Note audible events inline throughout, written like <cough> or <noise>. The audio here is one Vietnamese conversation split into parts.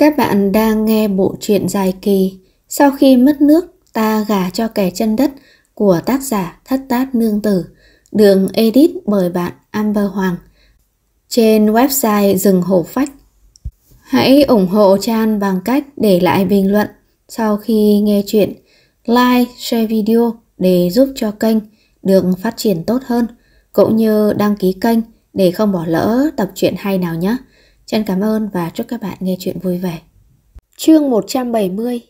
Các bạn đang nghe bộ truyện dài kỳ Sau khi mất nước ta gả cho kẻ chân đất của tác giả Thất Tát Nương Tử đường edit bởi bạn Amber Hoàng trên website rừng hổ phách. Hãy ủng hộ Chan bằng cách để lại bình luận sau khi nghe chuyện, like, share video để giúp cho kênh được phát triển tốt hơn, cũng như đăng ký kênh để không bỏ lỡ tập truyện hay nào nhé. Chân cảm ơn và chúc các bạn nghe chuyện vui vẻ. Chương 170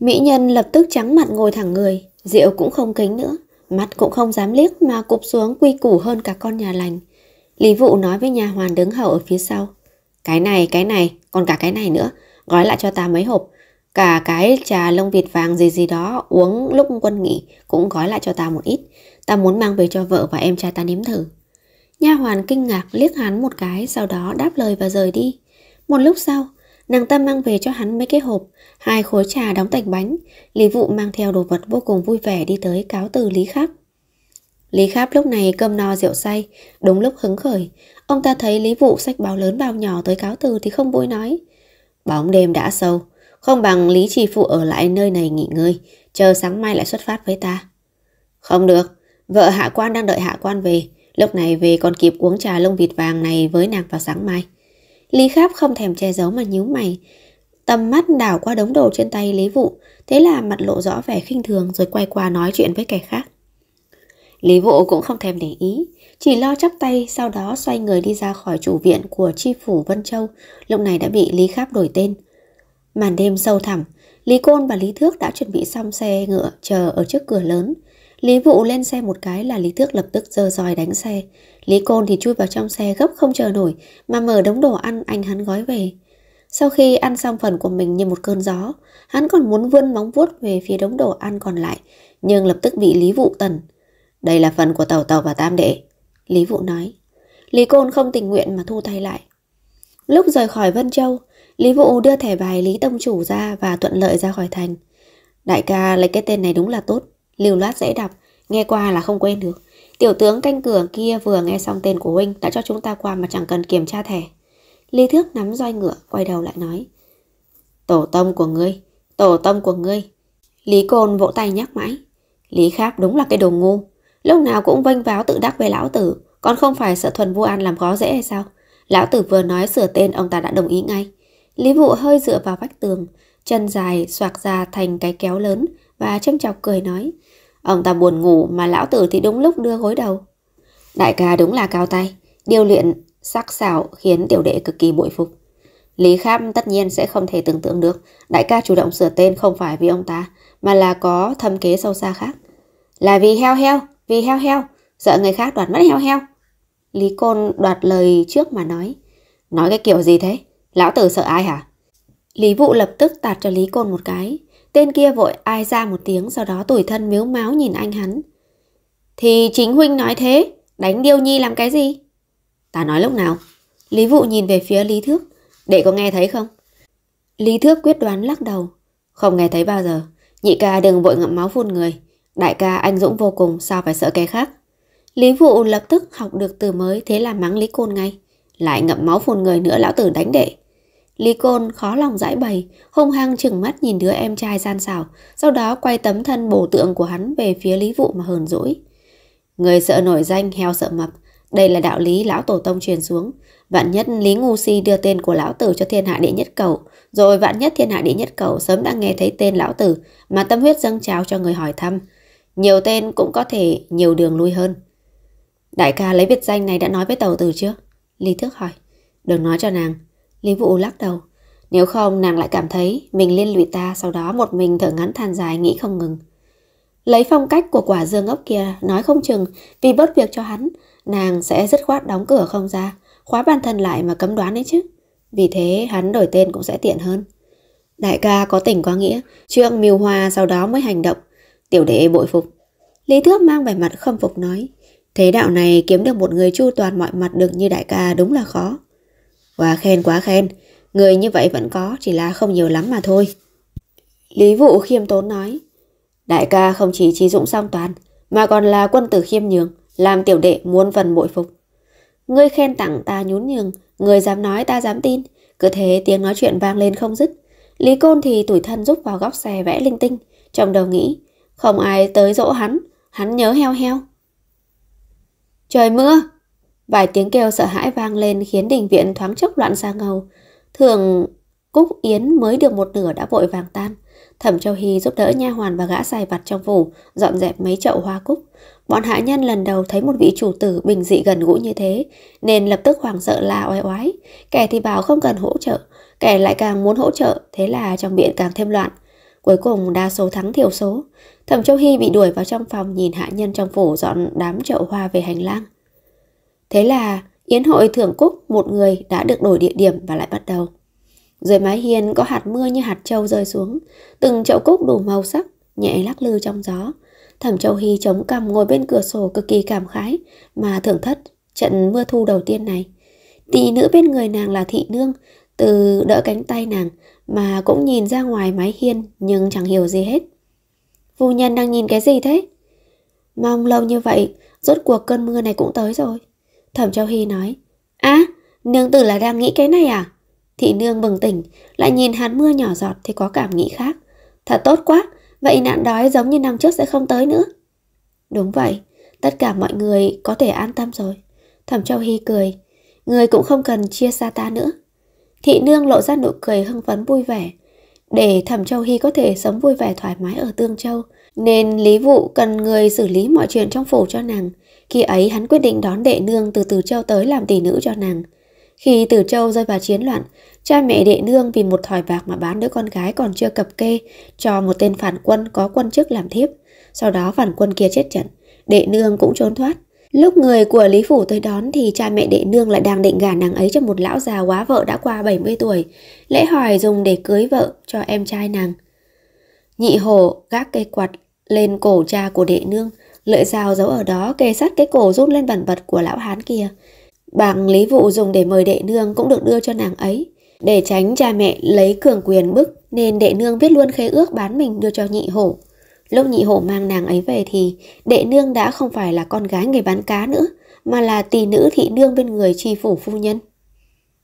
Mỹ nhân lập tức trắng mặt ngồi thẳng người, rượu cũng không kính nữa, mắt cũng không dám liếc mà cụp xuống quy củ hơn cả con nhà lành. Lý Vụ nói với nhà hoàn đứng hậu ở phía sau. Cái này, cái này, còn cả cái này nữa, gói lại cho ta mấy hộp. Cả cái trà lông vịt vàng gì gì đó uống lúc quân nghỉ cũng gói lại cho ta một ít. Ta muốn mang về cho vợ và em trai ta nếm thử. Nha hoàn kinh ngạc liếc hắn một cái Sau đó đáp lời và rời đi Một lúc sau Nàng ta mang về cho hắn mấy cái hộp Hai khối trà đóng thành bánh Lý vụ mang theo đồ vật vô cùng vui vẻ Đi tới cáo từ Lý Khắc Lý Kháp lúc này cơm no rượu say, đúng lúc hứng khởi. Ông ta thấy Lý Vụ sách báo lớn bao nhỏ tới cáo từ thì không vui nói. Bóng đêm đã sâu, không bằng Lý Trì Phụ ở lại nơi này nghỉ ngơi, chờ sáng mai lại xuất phát với ta. Không được, vợ hạ quan đang đợi hạ quan về, Lúc này về còn kịp uống trà lông vịt vàng này với nàng vào sáng mai. Lý Kháp không thèm che giấu mà nhíu mày. Tầm mắt đảo qua đống đồ trên tay Lý Vụ, thế là mặt lộ rõ vẻ khinh thường rồi quay qua nói chuyện với kẻ khác. Lý Vụ cũng không thèm để ý, chỉ lo chắp tay sau đó xoay người đi ra khỏi chủ viện của tri phủ Vân Châu, lúc này đã bị Lý Kháp đổi tên. Màn đêm sâu thẳm, Lý Côn và Lý Thước đã chuẩn bị xong xe ngựa chờ ở trước cửa lớn. Lý Vụ lên xe một cái là Lý Tước lập tức giơ roi đánh xe. Lý Côn thì chui vào trong xe gấp không chờ nổi mà mở đống đồ ăn anh hắn gói về. Sau khi ăn xong phần của mình như một cơn gió, hắn còn muốn vươn móng vuốt về phía đống đồ ăn còn lại, nhưng lập tức bị Lý Vụ tần. Đây là phần của Tàu Tàu và Tam Đệ. Lý Vụ nói. Lý Côn không tình nguyện mà thu tay lại. Lúc rời khỏi Vân Châu, Lý Vụ đưa thẻ bài Lý Tông Chủ ra và thuận lợi ra khỏi thành. Đại ca lấy cái tên này đúng là tốt lưu loát dễ đọc, nghe qua là không quên được. Tiểu tướng canh cửa kia vừa nghe xong tên của huynh đã cho chúng ta qua mà chẳng cần kiểm tra thẻ. Lý Thước nắm roi ngựa, quay đầu lại nói. Tổ tông của ngươi, tổ tông của ngươi. Lý Côn vỗ tay nhắc mãi. Lý Kháp đúng là cái đồ ngu. Lúc nào cũng vênh váo tự đắc với lão tử, còn không phải sợ thuần vua an làm khó dễ hay sao? Lão tử vừa nói sửa tên ông ta đã đồng ý ngay. Lý Vụ hơi dựa vào vách tường, chân dài xoạc ra thành cái kéo lớn và châm chọc cười nói. Ông ta buồn ngủ mà lão tử thì đúng lúc đưa gối đầu. Đại ca đúng là cao tay, điêu luyện, sắc sảo khiến tiểu đệ cực kỳ bội phục. Lý Kham tất nhiên sẽ không thể tưởng tượng được đại ca chủ động sửa tên không phải vì ông ta, mà là có thâm kế sâu xa khác. Là vì heo heo, vì heo heo, sợ người khác đoạt mất heo heo. Lý Côn đoạt lời trước mà nói. Nói cái kiểu gì thế? Lão tử sợ ai hả? Lý Vụ lập tức tạt cho Lý Côn một cái. Tên kia vội ai ra một tiếng sau đó tủi thân miếu máu nhìn anh hắn. Thì chính huynh nói thế, đánh Điêu Nhi làm cái gì? Ta nói lúc nào? Lý Vụ nhìn về phía Lý Thước, để có nghe thấy không? Lý Thước quyết đoán lắc đầu. Không nghe thấy bao giờ, nhị ca đừng vội ngậm máu phun người. Đại ca anh dũng vô cùng, sao phải sợ kẻ khác? Lý Vụ lập tức học được từ mới thế là mắng Lý Côn ngay. Lại ngậm máu phun người nữa lão tử đánh đệ. Lý Côn khó lòng giải bày, hung hăng chừng mắt nhìn đứa em trai gian xảo, sau đó quay tấm thân bổ tượng của hắn về phía Lý Vụ mà hờn dỗi. Người sợ nổi danh, heo sợ mập, đây là đạo lý lão tổ tông truyền xuống. Vạn nhất Lý Ngu Si đưa tên của lão tử cho thiên hạ đệ nhất cầu, rồi vạn nhất thiên hạ đệ nhất cầu sớm đã nghe thấy tên lão tử mà tâm huyết dâng trào cho người hỏi thăm. Nhiều tên cũng có thể nhiều đường lui hơn. Đại ca lấy biệt danh này đã nói với tàu tử chưa? Lý Thước hỏi. Đừng nói cho nàng, Lý Vũ lắc đầu. Nếu không nàng lại cảm thấy mình liên lụy ta sau đó một mình thở ngắn than dài nghĩ không ngừng. Lấy phong cách của quả dương ốc kia nói không chừng vì bớt việc cho hắn, nàng sẽ dứt khoát đóng cửa không ra, khóa bản thân lại mà cấm đoán ấy chứ. Vì thế hắn đổi tên cũng sẽ tiện hơn. Đại ca có tình có nghĩa, trước miêu hoa sau đó mới hành động. Tiểu đệ bội phục. Lý Thước mang vẻ mặt khâm phục nói, thế đạo này kiếm được một người chu toàn mọi mặt được như đại ca đúng là khó. Quá khen quá khen, người như vậy vẫn có, chỉ là không nhiều lắm mà thôi. Lý vụ khiêm tốn nói, đại ca không chỉ trí dụng song toàn, mà còn là quân tử khiêm nhường, làm tiểu đệ muôn phần bội phục. Ngươi khen tặng ta nhún nhường, người dám nói ta dám tin, cứ thế tiếng nói chuyện vang lên không dứt. Lý Côn thì tủi thân rúc vào góc xe vẽ linh tinh, trong đầu nghĩ, không ai tới dỗ hắn, hắn nhớ heo heo. Trời mưa, Vài tiếng kêu sợ hãi vang lên khiến đình viện thoáng chốc loạn ra ngầu. Thường Cúc Yến mới được một nửa đã vội vàng tan. Thẩm Châu Hy giúp đỡ nha hoàn và gã xài vặt trong phủ dọn dẹp mấy chậu hoa cúc. Bọn hạ nhân lần đầu thấy một vị chủ tử bình dị gần gũi như thế, nên lập tức hoảng sợ la oai oái. Kẻ thì bảo không cần hỗ trợ, kẻ lại càng muốn hỗ trợ, thế là trong biện càng thêm loạn. Cuối cùng đa số thắng thiểu số. Thẩm Châu Hy bị đuổi vào trong phòng nhìn hạ nhân trong phủ dọn đám chậu hoa về hành lang. Thế là Yến hội thưởng cúc một người đã được đổi địa điểm và lại bắt đầu. Dưới mái hiên có hạt mưa như hạt trâu rơi xuống, từng chậu cúc đủ màu sắc, nhẹ lắc lư trong gió. Thẩm Châu Hy chống cằm ngồi bên cửa sổ cực kỳ cảm khái mà thưởng thất trận mưa thu đầu tiên này. Tỷ nữ bên người nàng là thị nương, từ đỡ cánh tay nàng mà cũng nhìn ra ngoài mái hiên nhưng chẳng hiểu gì hết. Phu nhân đang nhìn cái gì thế? Mong lâu như vậy, rốt cuộc cơn mưa này cũng tới rồi. Thẩm Châu Hy nói, á, à, nương tử là đang nghĩ cái này à? Thị nương bừng tỉnh, lại nhìn hạt mưa nhỏ giọt thì có cảm nghĩ khác. Thật tốt quá, vậy nạn đói giống như năm trước sẽ không tới nữa. Đúng vậy, tất cả mọi người có thể an tâm rồi. Thẩm Châu Hy cười, người cũng không cần chia xa ta nữa. Thị nương lộ ra nụ cười hưng phấn vui vẻ. Để Thẩm Châu Hy có thể sống vui vẻ thoải mái ở Tương Châu, nên Lý Vụ cần người xử lý mọi chuyện trong phủ cho nàng. Khi ấy hắn quyết định đón đệ nương từ Từ Châu tới làm tỷ nữ cho nàng. Khi Từ Châu rơi vào chiến loạn, cha mẹ đệ nương vì một thỏi bạc mà bán đứa con gái còn chưa cập kê cho một tên phản quân có quân chức làm thiếp. Sau đó phản quân kia chết trận, đệ nương cũng trốn thoát. Lúc người của Lý Phủ tới đón thì cha mẹ đệ nương lại đang định gả nàng ấy cho một lão già quá vợ đã qua 70 tuổi. Lễ hỏi dùng để cưới vợ cho em trai nàng. Nhị hồ gác cây quạt lên cổ cha của đệ nương, lợi dao giấu ở đó kề sát cái cổ rút lên bẩn bật của lão hán kia. Bằng lý vụ dùng để mời đệ nương cũng được đưa cho nàng ấy. Để tránh cha mẹ lấy cường quyền bức nên đệ nương viết luôn khế ước bán mình đưa cho nhị hổ. Lúc nhị hổ mang nàng ấy về thì đệ nương đã không phải là con gái người bán cá nữa mà là tỷ nữ thị nương bên người tri phủ phu nhân.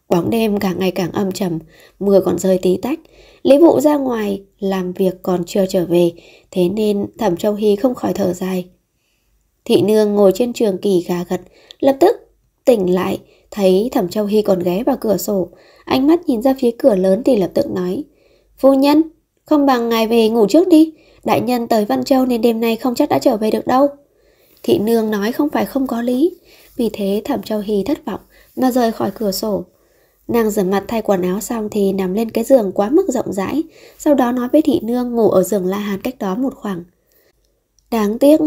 Bóng đêm càng ngày càng âm trầm, mưa còn rơi tí tách. Lý vụ ra ngoài, làm việc còn chưa trở về, thế nên Thẩm Châu Hy không khỏi thở dài. Thị nương ngồi trên trường kỳ gà gật, lập tức tỉnh lại, thấy thẩm châu hy còn ghé vào cửa sổ. Ánh mắt nhìn ra phía cửa lớn thì lập tức nói, Phu nhân, không bằng ngài về ngủ trước đi, đại nhân tới Văn Châu nên đêm nay không chắc đã trở về được đâu. Thị nương nói không phải không có lý, vì thế thẩm châu hy thất vọng, mà rời khỏi cửa sổ. Nàng rửa mặt thay quần áo xong thì nằm lên cái giường quá mức rộng rãi, sau đó nói với thị nương ngủ ở giường La Hán cách đó một khoảng. Đáng tiếc,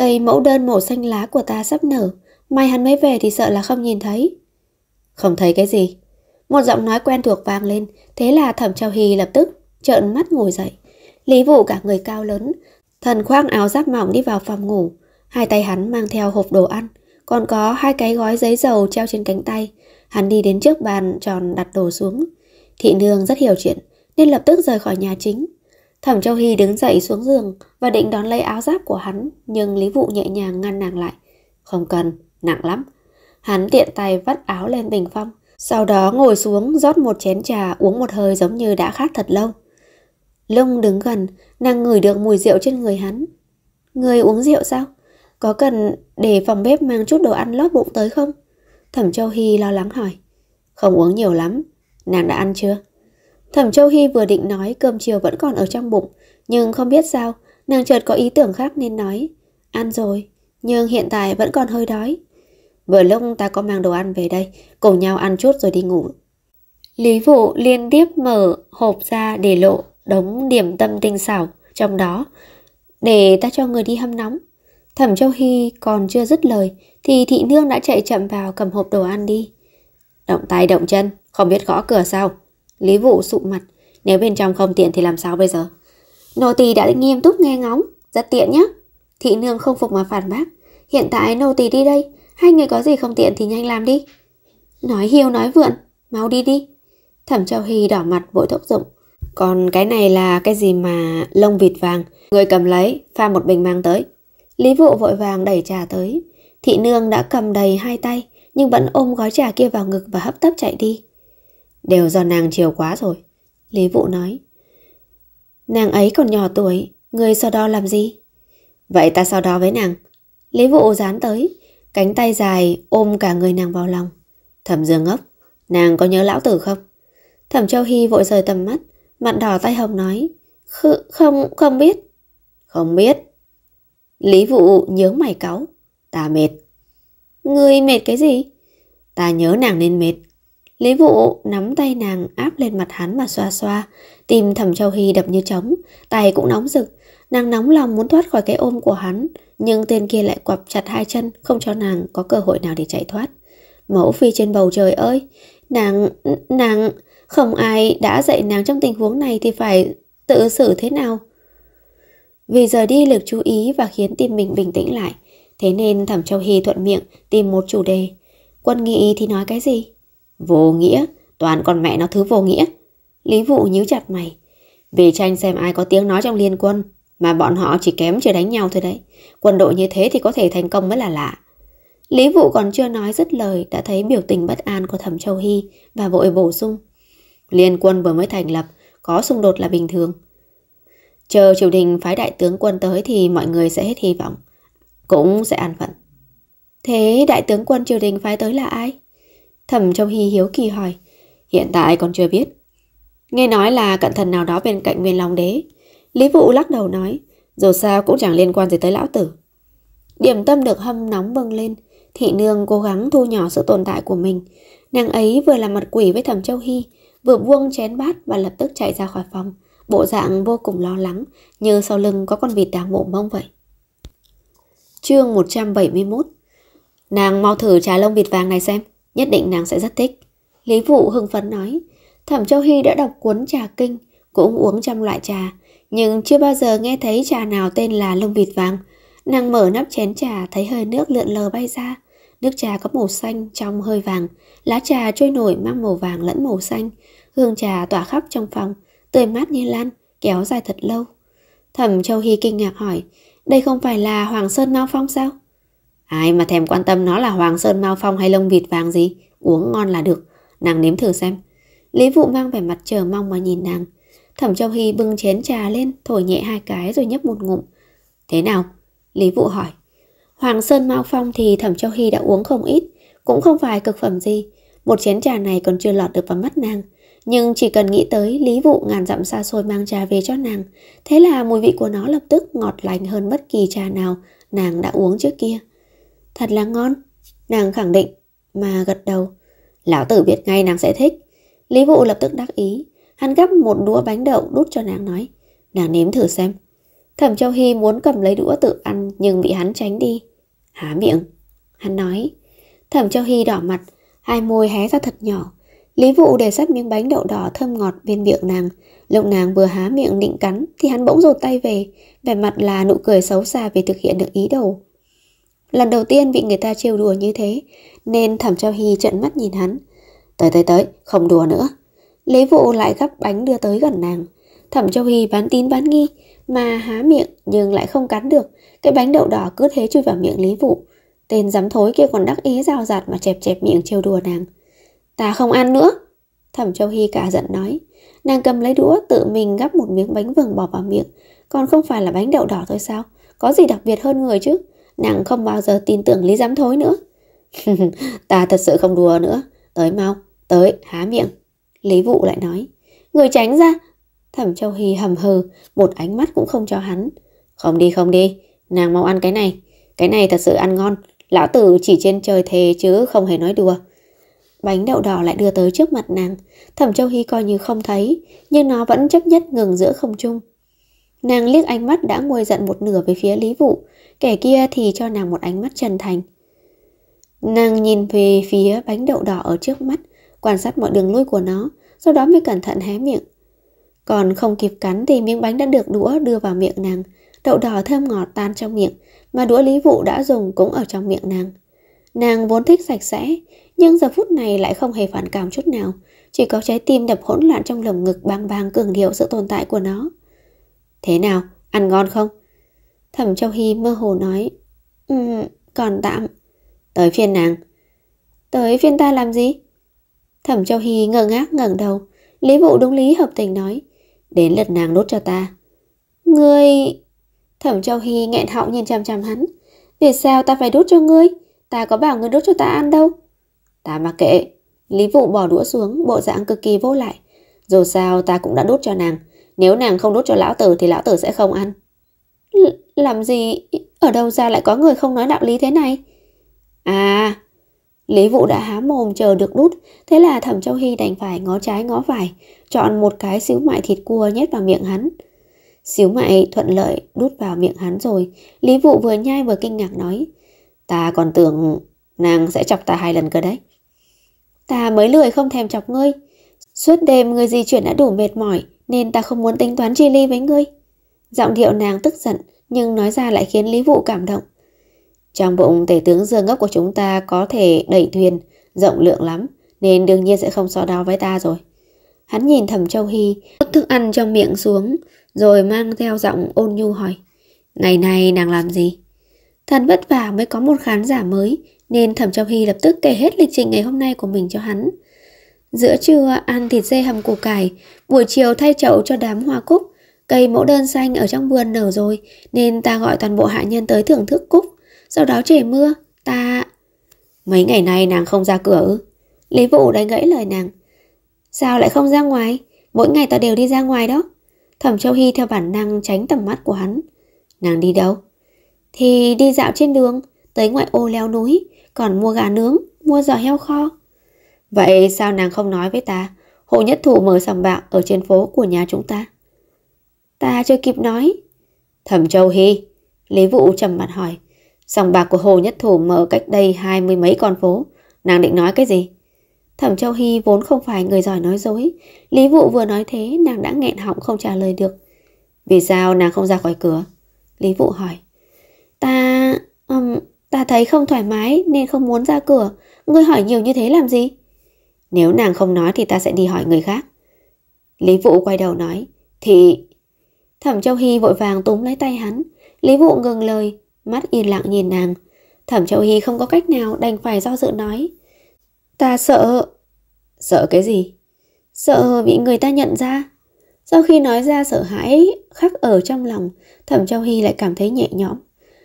Cây mẫu đơn màu xanh lá của ta sắp nở, mai hắn mới về thì sợ là không nhìn thấy. Không thấy cái gì? Một giọng nói quen thuộc vang lên, thế là thẩm trao hì lập tức trợn mắt ngồi dậy. Lý vụ cả người cao lớn, thần khoác áo giáp mỏng đi vào phòng ngủ. Hai tay hắn mang theo hộp đồ ăn, còn có hai cái gói giấy dầu treo trên cánh tay. Hắn đi đến trước bàn tròn đặt đồ xuống. Thị nương rất hiểu chuyện, nên lập tức rời khỏi nhà chính, Thẩm Châu Hy đứng dậy xuống giường và định đón lấy áo giáp của hắn, nhưng Lý Vụ nhẹ nhàng ngăn nàng lại. Không cần, nặng lắm. Hắn tiện tay vắt áo lên bình phong, sau đó ngồi xuống rót một chén trà uống một hơi giống như đã khát thật lâu. Lung đứng gần, nàng ngửi được mùi rượu trên người hắn. Người uống rượu sao? Có cần để phòng bếp mang chút đồ ăn lót bụng tới không? Thẩm Châu Hy lo lắng hỏi. Không uống nhiều lắm, nàng đã ăn chưa? Thẩm Châu Hy vừa định nói cơm chiều vẫn còn ở trong bụng, nhưng không biết sao, nàng chợt có ý tưởng khác nên nói, ăn rồi, nhưng hiện tại vẫn còn hơi đói. Vừa lúc ta có mang đồ ăn về đây, cùng nhau ăn chút rồi đi ngủ. Lý Vụ liên tiếp mở hộp ra để lộ đống điểm tâm tinh xảo trong đó, để ta cho người đi hâm nóng. Thẩm Châu Hy còn chưa dứt lời thì thị nương đã chạy chậm vào cầm hộp đồ ăn đi. Động tay động chân, không biết gõ cửa sao, Lý Vũ sụ mặt, nếu bên trong không tiện thì làm sao bây giờ? Nô tỳ đã nghiêm túc nghe ngóng, rất tiện nhé. Thị nương không phục mà phản bác. Hiện tại nô tỳ đi đây, hai người có gì không tiện thì nhanh làm đi. Nói hiêu nói vượn, mau đi đi. Thẩm Châu Hy đỏ mặt vội thúc dụng. Còn cái này là cái gì mà lông vịt vàng, người cầm lấy, pha một bình mang tới. Lý vụ vội vàng đẩy trà tới. Thị nương đã cầm đầy hai tay, nhưng vẫn ôm gói trà kia vào ngực và hấp tấp chạy đi. Đều do nàng chiều quá rồi. Lý Vũ nói. Nàng ấy còn nhỏ tuổi, người sau đó làm gì? Vậy ta sau đó với nàng. Lý Vũ dán tới, cánh tay dài ôm cả người nàng vào lòng. Thẩm Dương ngốc, nàng có nhớ lão tử không? Thẩm Châu Hy vội rời tầm mắt, mặt đỏ tay hồng nói. Không, không biết. Không biết. Lý Vũ nhớ mày cáu. Ta mệt. Ngươi mệt cái gì? Ta nhớ nàng nên mệt. Lý Vũ nắm tay nàng áp lên mặt hắn mà xoa xoa, tim Thẩm Châu Hy đập như trống, tay cũng nóng rực. Nàng nóng lòng muốn thoát khỏi cái ôm của hắn, nhưng tên kia lại quặp chặt hai chân, không cho nàng có cơ hội nào để chạy thoát. Mẫu phi trên bầu trời ơi, nàng, nàng, không ai đã dạy nàng trong tình huống này thì phải tự xử thế nào. Vì giờ đi lực chú ý và khiến tim mình bình tĩnh lại, thế nên Thẩm Châu Hy thuận miệng tìm một chủ đề. Quân nghĩ thì nói cái gì? Vô nghĩa, toàn con mẹ nó thứ vô nghĩa. Lý Vụ nhíu chặt mày. về tranh xem ai có tiếng nói trong liên quân, mà bọn họ chỉ kém chưa đánh nhau thôi đấy. Quân đội như thế thì có thể thành công mới là lạ. Lý Vụ còn chưa nói dứt lời đã thấy biểu tình bất an của Thẩm Châu Hy và vội bổ sung. Liên quân vừa mới thành lập, có xung đột là bình thường. Chờ triều đình phái đại tướng quân tới thì mọi người sẽ hết hy vọng, cũng sẽ an phận. Thế đại tướng quân triều đình phái tới là ai? Thẩm Trong Hy hiếu kỳ hỏi. Hiện tại còn chưa biết. Nghe nói là cận thần nào đó bên cạnh Nguyên long đế. Lý Vụ lắc đầu nói. Dù sao cũng chẳng liên quan gì tới lão tử. Điểm tâm được hâm nóng bưng lên. Thị nương cố gắng thu nhỏ sự tồn tại của mình. Nàng ấy vừa làm mặt quỷ với thẩm Châu Hy, vừa buông chén bát và lập tức chạy ra khỏi phòng. Bộ dạng vô cùng lo lắng, như sau lưng có con vịt đang bổ mông vậy. Chương 171 Nàng mau thử trà lông vịt vàng này xem. Nhất định nàng sẽ rất thích. Lý Vũ hưng phấn nói, Thẩm Châu Hy đã đọc cuốn trà kinh, cũng uống trăm loại trà, nhưng chưa bao giờ nghe thấy trà nào tên là lông vịt vàng. Nàng mở nắp chén trà thấy hơi nước lượn lờ bay ra, nước trà có màu xanh trong hơi vàng, lá trà trôi nổi mang màu vàng lẫn màu xanh, hương trà tỏa khắp trong phòng, tươi mát như lan, kéo dài thật lâu. Thẩm Châu Hy kinh ngạc hỏi, đây không phải là Hoàng Sơn Mao Phong sao? Ai mà thèm quan tâm nó là Hoàng Sơn Mao Phong hay lông vịt vàng gì, uống ngon là được, nàng nếm thử xem. Lý Vụ mang vẻ mặt chờ mong mà nhìn nàng. Thẩm Châu Hy bưng chén trà lên, thổi nhẹ hai cái rồi nhấp một ngụm. Thế nào? Lý Vụ hỏi. Hoàng Sơn Mao Phong thì Thẩm Châu Hy đã uống không ít, cũng không phải cực phẩm gì. Một chén trà này còn chưa lọt được vào mắt nàng. Nhưng chỉ cần nghĩ tới Lý Vụ ngàn dặm xa xôi mang trà về cho nàng, thế là mùi vị của nó lập tức ngọt lành hơn bất kỳ trà nào nàng đã uống trước kia. Thật là ngon, nàng khẳng định, mà gật đầu. Lão tử biết ngay nàng sẽ thích. Lý vụ lập tức đắc ý, hắn gắp một đũa bánh đậu đút cho nàng nói. Nàng nếm thử xem. Thẩm Châu Hy muốn cầm lấy đũa tự ăn nhưng bị hắn tránh đi. Há miệng, hắn nói. Thẩm Châu Hy đỏ mặt, hai môi hé ra thật nhỏ. Lý vụ để sát miếng bánh đậu đỏ thơm ngọt bên miệng nàng. Lúc nàng vừa há miệng định cắn thì hắn bỗng rụt tay về, vẻ mặt là nụ cười xấu xa vì thực hiện được ý đồ. Lần đầu tiên bị người ta trêu đùa như thế, nên Thẩm Trao Hy trợn mắt nhìn hắn. Tới tới tới, không đùa nữa. Lấy vụ lại gắp bánh đưa tới gần nàng. Thẩm Châu Hy bán tín bán nghi, mà há miệng nhưng lại không cắn được. Cái bánh đậu đỏ cứ thế chui vào miệng Lý Vũ. Tên dám thối kia còn đắc ý rào rạt mà chẹp chẹp miệng trêu đùa nàng. Ta không ăn nữa. Thẩm Châu Hy cả giận nói. Nàng cầm lấy đũa tự mình gắp một miếng bánh vừng bỏ vào miệng. Còn không phải là bánh đậu đỏ thôi sao? Có gì đặc biệt hơn người chứ? nàng không bao giờ tin tưởng Lý Giám Thối nữa. <laughs> ta thật sự không đùa nữa, tới mau, tới, há miệng. Lý Vụ lại nói, người tránh ra. Thẩm Châu Hy hầm hừ, một ánh mắt cũng không cho hắn. Không đi, không đi, nàng mau ăn cái này, cái này thật sự ăn ngon. Lão tử chỉ trên trời thề chứ không hề nói đùa. Bánh đậu đỏ lại đưa tới trước mặt nàng Thẩm Châu Hy coi như không thấy Nhưng nó vẫn chấp nhất ngừng giữa không trung Nàng liếc ánh mắt đã nguôi giận một nửa về phía Lý Vũ, kẻ kia thì cho nàng một ánh mắt chân thành. Nàng nhìn về phía bánh đậu đỏ ở trước mắt, quan sát mọi đường lui của nó, sau đó mới cẩn thận hé miệng. Còn không kịp cắn thì miếng bánh đã được đũa đưa vào miệng nàng, đậu đỏ thơm ngọt tan trong miệng, mà đũa Lý Vũ đã dùng cũng ở trong miệng nàng. Nàng vốn thích sạch sẽ, nhưng giờ phút này lại không hề phản cảm chút nào, chỉ có trái tim đập hỗn loạn trong lồng ngực bang bang cường điệu sự tồn tại của nó. Thế nào, ăn ngon không? Thẩm Châu Hy mơ hồ nói um, Còn tạm Tới phiên nàng Tới phiên ta làm gì? Thẩm Châu Hy ngơ ngác ngẩng đầu Lý vụ đúng lý hợp tình nói Đến lượt nàng đốt cho ta Ngươi... Thẩm Châu Hy nghẹn họng nhìn chằm chằm hắn Vì sao ta phải đốt cho ngươi? Ta có bảo ngươi đốt cho ta ăn đâu Ta mặc kệ Lý vụ bỏ đũa xuống Bộ dạng cực kỳ vô lại Dù sao ta cũng đã đốt cho nàng nếu nàng không đút cho lão tử thì lão tử sẽ không ăn. L làm gì? Ở đâu ra lại có người không nói đạo lý thế này? À, Lý Vũ đã há mồm chờ được đút, thế là Thẩm Châu Hy đành phải ngó trái ngó phải, chọn một cái xíu mại thịt cua nhét vào miệng hắn. Xíu mại thuận lợi đút vào miệng hắn rồi, Lý Vũ vừa nhai vừa kinh ngạc nói, ta còn tưởng nàng sẽ chọc ta hai lần cơ đấy. Ta mới lười không thèm chọc ngươi, suốt đêm người di chuyển đã đủ mệt mỏi, nên ta không muốn tính toán chi ly với ngươi. Giọng điệu nàng tức giận, nhưng nói ra lại khiến Lý Vũ cảm động. Trong bụng tể tướng dương ngốc của chúng ta có thể đẩy thuyền, rộng lượng lắm, nên đương nhiên sẽ không so đo với ta rồi. Hắn nhìn thầm châu Hy, đút thức ăn trong miệng xuống, rồi mang theo giọng ôn nhu hỏi. Ngày nay nàng làm gì? Thần vất vả mới có một khán giả mới, nên thẩm châu Hy lập tức kể hết lịch trình ngày hôm nay của mình cho hắn. Giữa trưa ăn thịt dê hầm củ cải, buổi chiều thay chậu cho đám hoa cúc. Cây mẫu đơn xanh ở trong vườn nở rồi nên ta gọi toàn bộ hạ nhân tới thưởng thức cúc. Sau đó trời mưa, ta... Mấy ngày nay nàng không ra cửa ư? Lý Vũ đánh gãy lời nàng. Sao lại không ra ngoài? Mỗi ngày ta đều đi ra ngoài đó. Thẩm Châu Hy theo bản năng tránh tầm mắt của hắn. Nàng đi đâu? Thì đi dạo trên đường, tới ngoại ô leo núi, còn mua gà nướng, mua giò heo kho. Vậy sao nàng không nói với ta? Hồ Nhất Thụ mở sòng bạc ở trên phố của nhà chúng ta. Ta chưa kịp nói. Thẩm Châu Hy. Lý Vũ trầm mặt hỏi. Sòng bạc của Hồ Nhất Thủ mở cách đây hai mươi mấy con phố. Nàng định nói cái gì? Thẩm Châu Hy vốn không phải người giỏi nói dối. Lý Vũ vừa nói thế nàng đã nghẹn họng không trả lời được. Vì sao nàng không ra khỏi cửa? Lý Vũ hỏi. Ta... Um, ta thấy không thoải mái nên không muốn ra cửa. Ngươi hỏi nhiều như thế làm gì? Nếu nàng không nói thì ta sẽ đi hỏi người khác. Lý Vũ quay đầu nói, thì... Thẩm Châu Hy vội vàng túm lấy tay hắn. Lý Vũ ngừng lời, mắt yên lặng nhìn nàng. Thẩm Châu Hy không có cách nào đành phải do dự nói. Ta sợ... Sợ cái gì? Sợ bị người ta nhận ra. Sau khi nói ra sợ hãi khắc ở trong lòng, Thẩm Châu Hy lại cảm thấy nhẹ nhõm.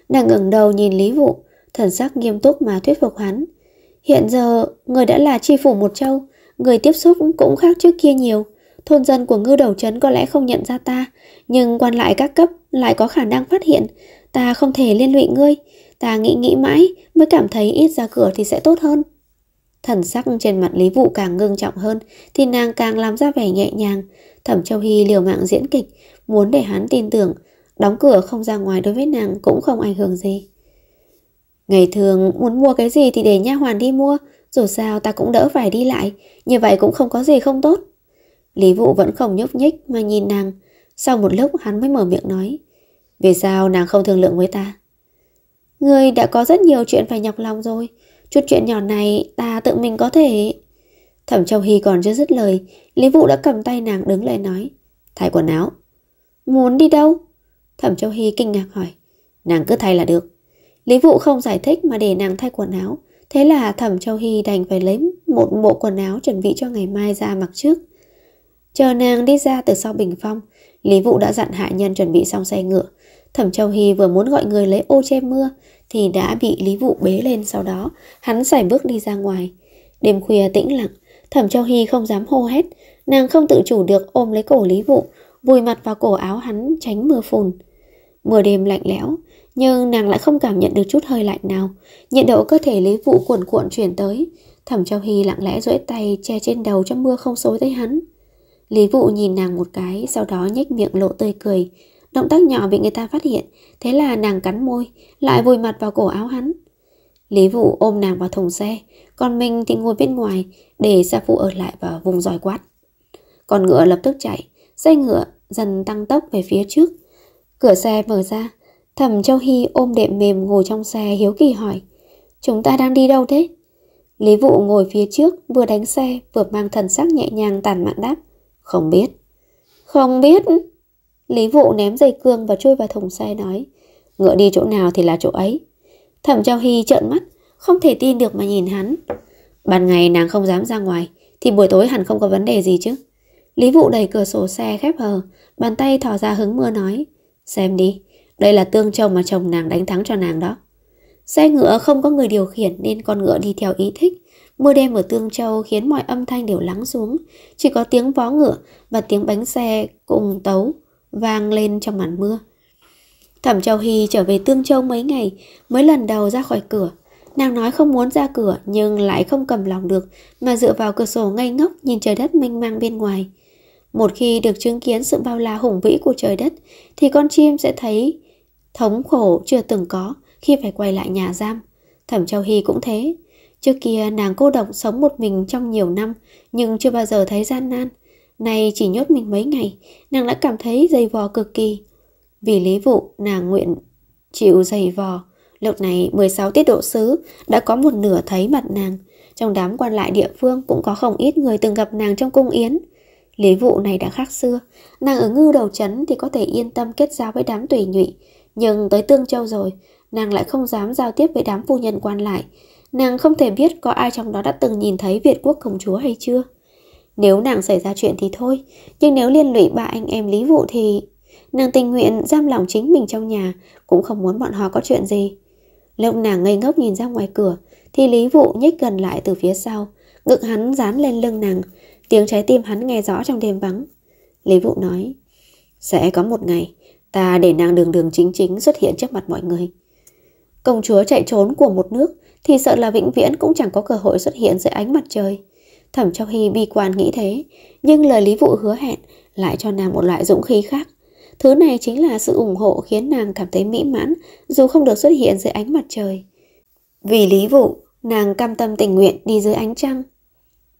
Nàng ngẩng đầu nhìn Lý Vũ, thần sắc nghiêm túc mà thuyết phục hắn. Hiện giờ, người đã là tri phủ một châu, người tiếp xúc cũng khác trước kia nhiều. Thôn dân của ngư đầu trấn có lẽ không nhận ra ta, nhưng quan lại các cấp lại có khả năng phát hiện. Ta không thể liên lụy ngươi, ta nghĩ nghĩ mãi mới cảm thấy ít ra cửa thì sẽ tốt hơn. Thần sắc trên mặt Lý Vụ càng ngưng trọng hơn thì nàng càng làm ra vẻ nhẹ nhàng. Thẩm Châu Hy liều mạng diễn kịch, muốn để hắn tin tưởng, đóng cửa không ra ngoài đối với nàng cũng không ảnh hưởng gì. Ngày thường muốn mua cái gì thì để nha hoàn đi mua, dù sao ta cũng đỡ phải đi lại, như vậy cũng không có gì không tốt. Lý Vũ vẫn không nhúc nhích mà nhìn nàng, sau một lúc hắn mới mở miệng nói. Vì sao nàng không thương lượng với ta? Người đã có rất nhiều chuyện phải nhọc lòng rồi, chút chuyện nhỏ này ta tự mình có thể... Thẩm Châu Hy còn chưa dứt lời, Lý Vũ đã cầm tay nàng đứng lại nói. Thay quần áo. Muốn đi đâu? Thẩm Châu Hy kinh ngạc hỏi. Nàng cứ thay là được. Lý Vụ không giải thích mà để nàng thay quần áo, thế là Thẩm Châu Hy đành phải lấy một bộ quần áo chuẩn bị cho ngày mai ra mặc trước. Chờ nàng đi ra từ sau bình phong, Lý Vũ đã dặn hạ nhân chuẩn bị xong xe ngựa. Thẩm Châu Hy vừa muốn gọi người lấy ô che mưa thì đã bị Lý Vũ bế lên sau đó, hắn sải bước đi ra ngoài. Đêm khuya tĩnh lặng, Thẩm Châu Hy không dám hô hét, nàng không tự chủ được ôm lấy cổ Lý Vũ, vùi mặt vào cổ áo hắn tránh mưa phùn. Mưa đêm lạnh lẽo, nhưng nàng lại không cảm nhận được chút hơi lạnh nào Nhiệt độ cơ thể Lý Vũ cuộn cuộn chuyển tới Thẩm Châu Hy lặng lẽ duỗi tay che trên đầu cho mưa không xối tới hắn Lý Vũ nhìn nàng một cái Sau đó nhếch miệng lộ tươi cười Động tác nhỏ bị người ta phát hiện Thế là nàng cắn môi Lại vùi mặt vào cổ áo hắn Lý Vũ ôm nàng vào thùng xe Còn mình thì ngồi bên ngoài Để Sa Phụ ở lại vào vùng giỏi quát Con ngựa lập tức chạy Xe ngựa dần tăng tốc về phía trước Cửa xe mở ra Thẩm Châu Hy ôm đệm mềm ngồi trong xe hiếu kỳ hỏi Chúng ta đang đi đâu thế? Lý Vụ ngồi phía trước vừa đánh xe vừa mang thần sắc nhẹ nhàng tàn mạn đáp Không biết Không biết Lý Vụ ném dây cương và chui vào thùng xe nói Ngựa đi chỗ nào thì là chỗ ấy Thẩm Châu Hy trợn mắt Không thể tin được mà nhìn hắn Ban ngày nàng không dám ra ngoài Thì buổi tối hẳn không có vấn đề gì chứ Lý Vụ đẩy cửa sổ xe khép hờ Bàn tay thò ra hứng mưa nói Xem đi đây là tương châu mà chồng nàng đánh thắng cho nàng đó. Xe ngựa không có người điều khiển nên con ngựa đi theo ý thích. Mưa đêm ở Tương Châu khiến mọi âm thanh đều lắng xuống, chỉ có tiếng vó ngựa và tiếng bánh xe cùng tấu vang lên trong màn mưa. Thẩm Châu Hy trở về Tương Châu mấy ngày mới lần đầu ra khỏi cửa. Nàng nói không muốn ra cửa nhưng lại không cầm lòng được mà dựa vào cửa sổ ngây ngốc nhìn trời đất mênh mang bên ngoài. Một khi được chứng kiến sự bao la hùng vĩ của trời đất thì con chim sẽ thấy thống khổ chưa từng có khi phải quay lại nhà giam. Thẩm Châu Hy cũng thế. Trước kia nàng cô độc sống một mình trong nhiều năm nhưng chưa bao giờ thấy gian nan. Nay chỉ nhốt mình mấy ngày, nàng đã cảm thấy dày vò cực kỳ. Vì lý vụ, nàng nguyện chịu dày vò. Lúc này 16 tiết độ sứ đã có một nửa thấy mặt nàng. Trong đám quan lại địa phương cũng có không ít người từng gặp nàng trong cung yến. Lý vụ này đã khác xưa, nàng ở ngư đầu chấn thì có thể yên tâm kết giao với đám tùy nhụy. Nhưng tới Tương Châu rồi, nàng lại không dám giao tiếp với đám phu nhân quan lại. Nàng không thể biết có ai trong đó đã từng nhìn thấy Việt quốc công chúa hay chưa. Nếu nàng xảy ra chuyện thì thôi, nhưng nếu liên lụy ba anh em Lý Vụ thì... Nàng tình nguyện giam lòng chính mình trong nhà, cũng không muốn bọn họ có chuyện gì. Lúc nàng ngây ngốc nhìn ra ngoài cửa, thì Lý Vụ nhích gần lại từ phía sau, ngực hắn dán lên lưng nàng, tiếng trái tim hắn nghe rõ trong đêm vắng. Lý Vụ nói, sẽ có một ngày, Ta để nàng đường đường chính chính xuất hiện trước mặt mọi người. Công chúa chạy trốn của một nước thì sợ là vĩnh viễn cũng chẳng có cơ hội xuất hiện dưới ánh mặt trời. Thẩm Châu Hy bi quan nghĩ thế, nhưng lời Lý Vụ hứa hẹn lại cho nàng một loại dũng khí khác. Thứ này chính là sự ủng hộ khiến nàng cảm thấy mỹ mãn dù không được xuất hiện dưới ánh mặt trời. Vì Lý Vụ, nàng cam tâm tình nguyện đi dưới ánh trăng.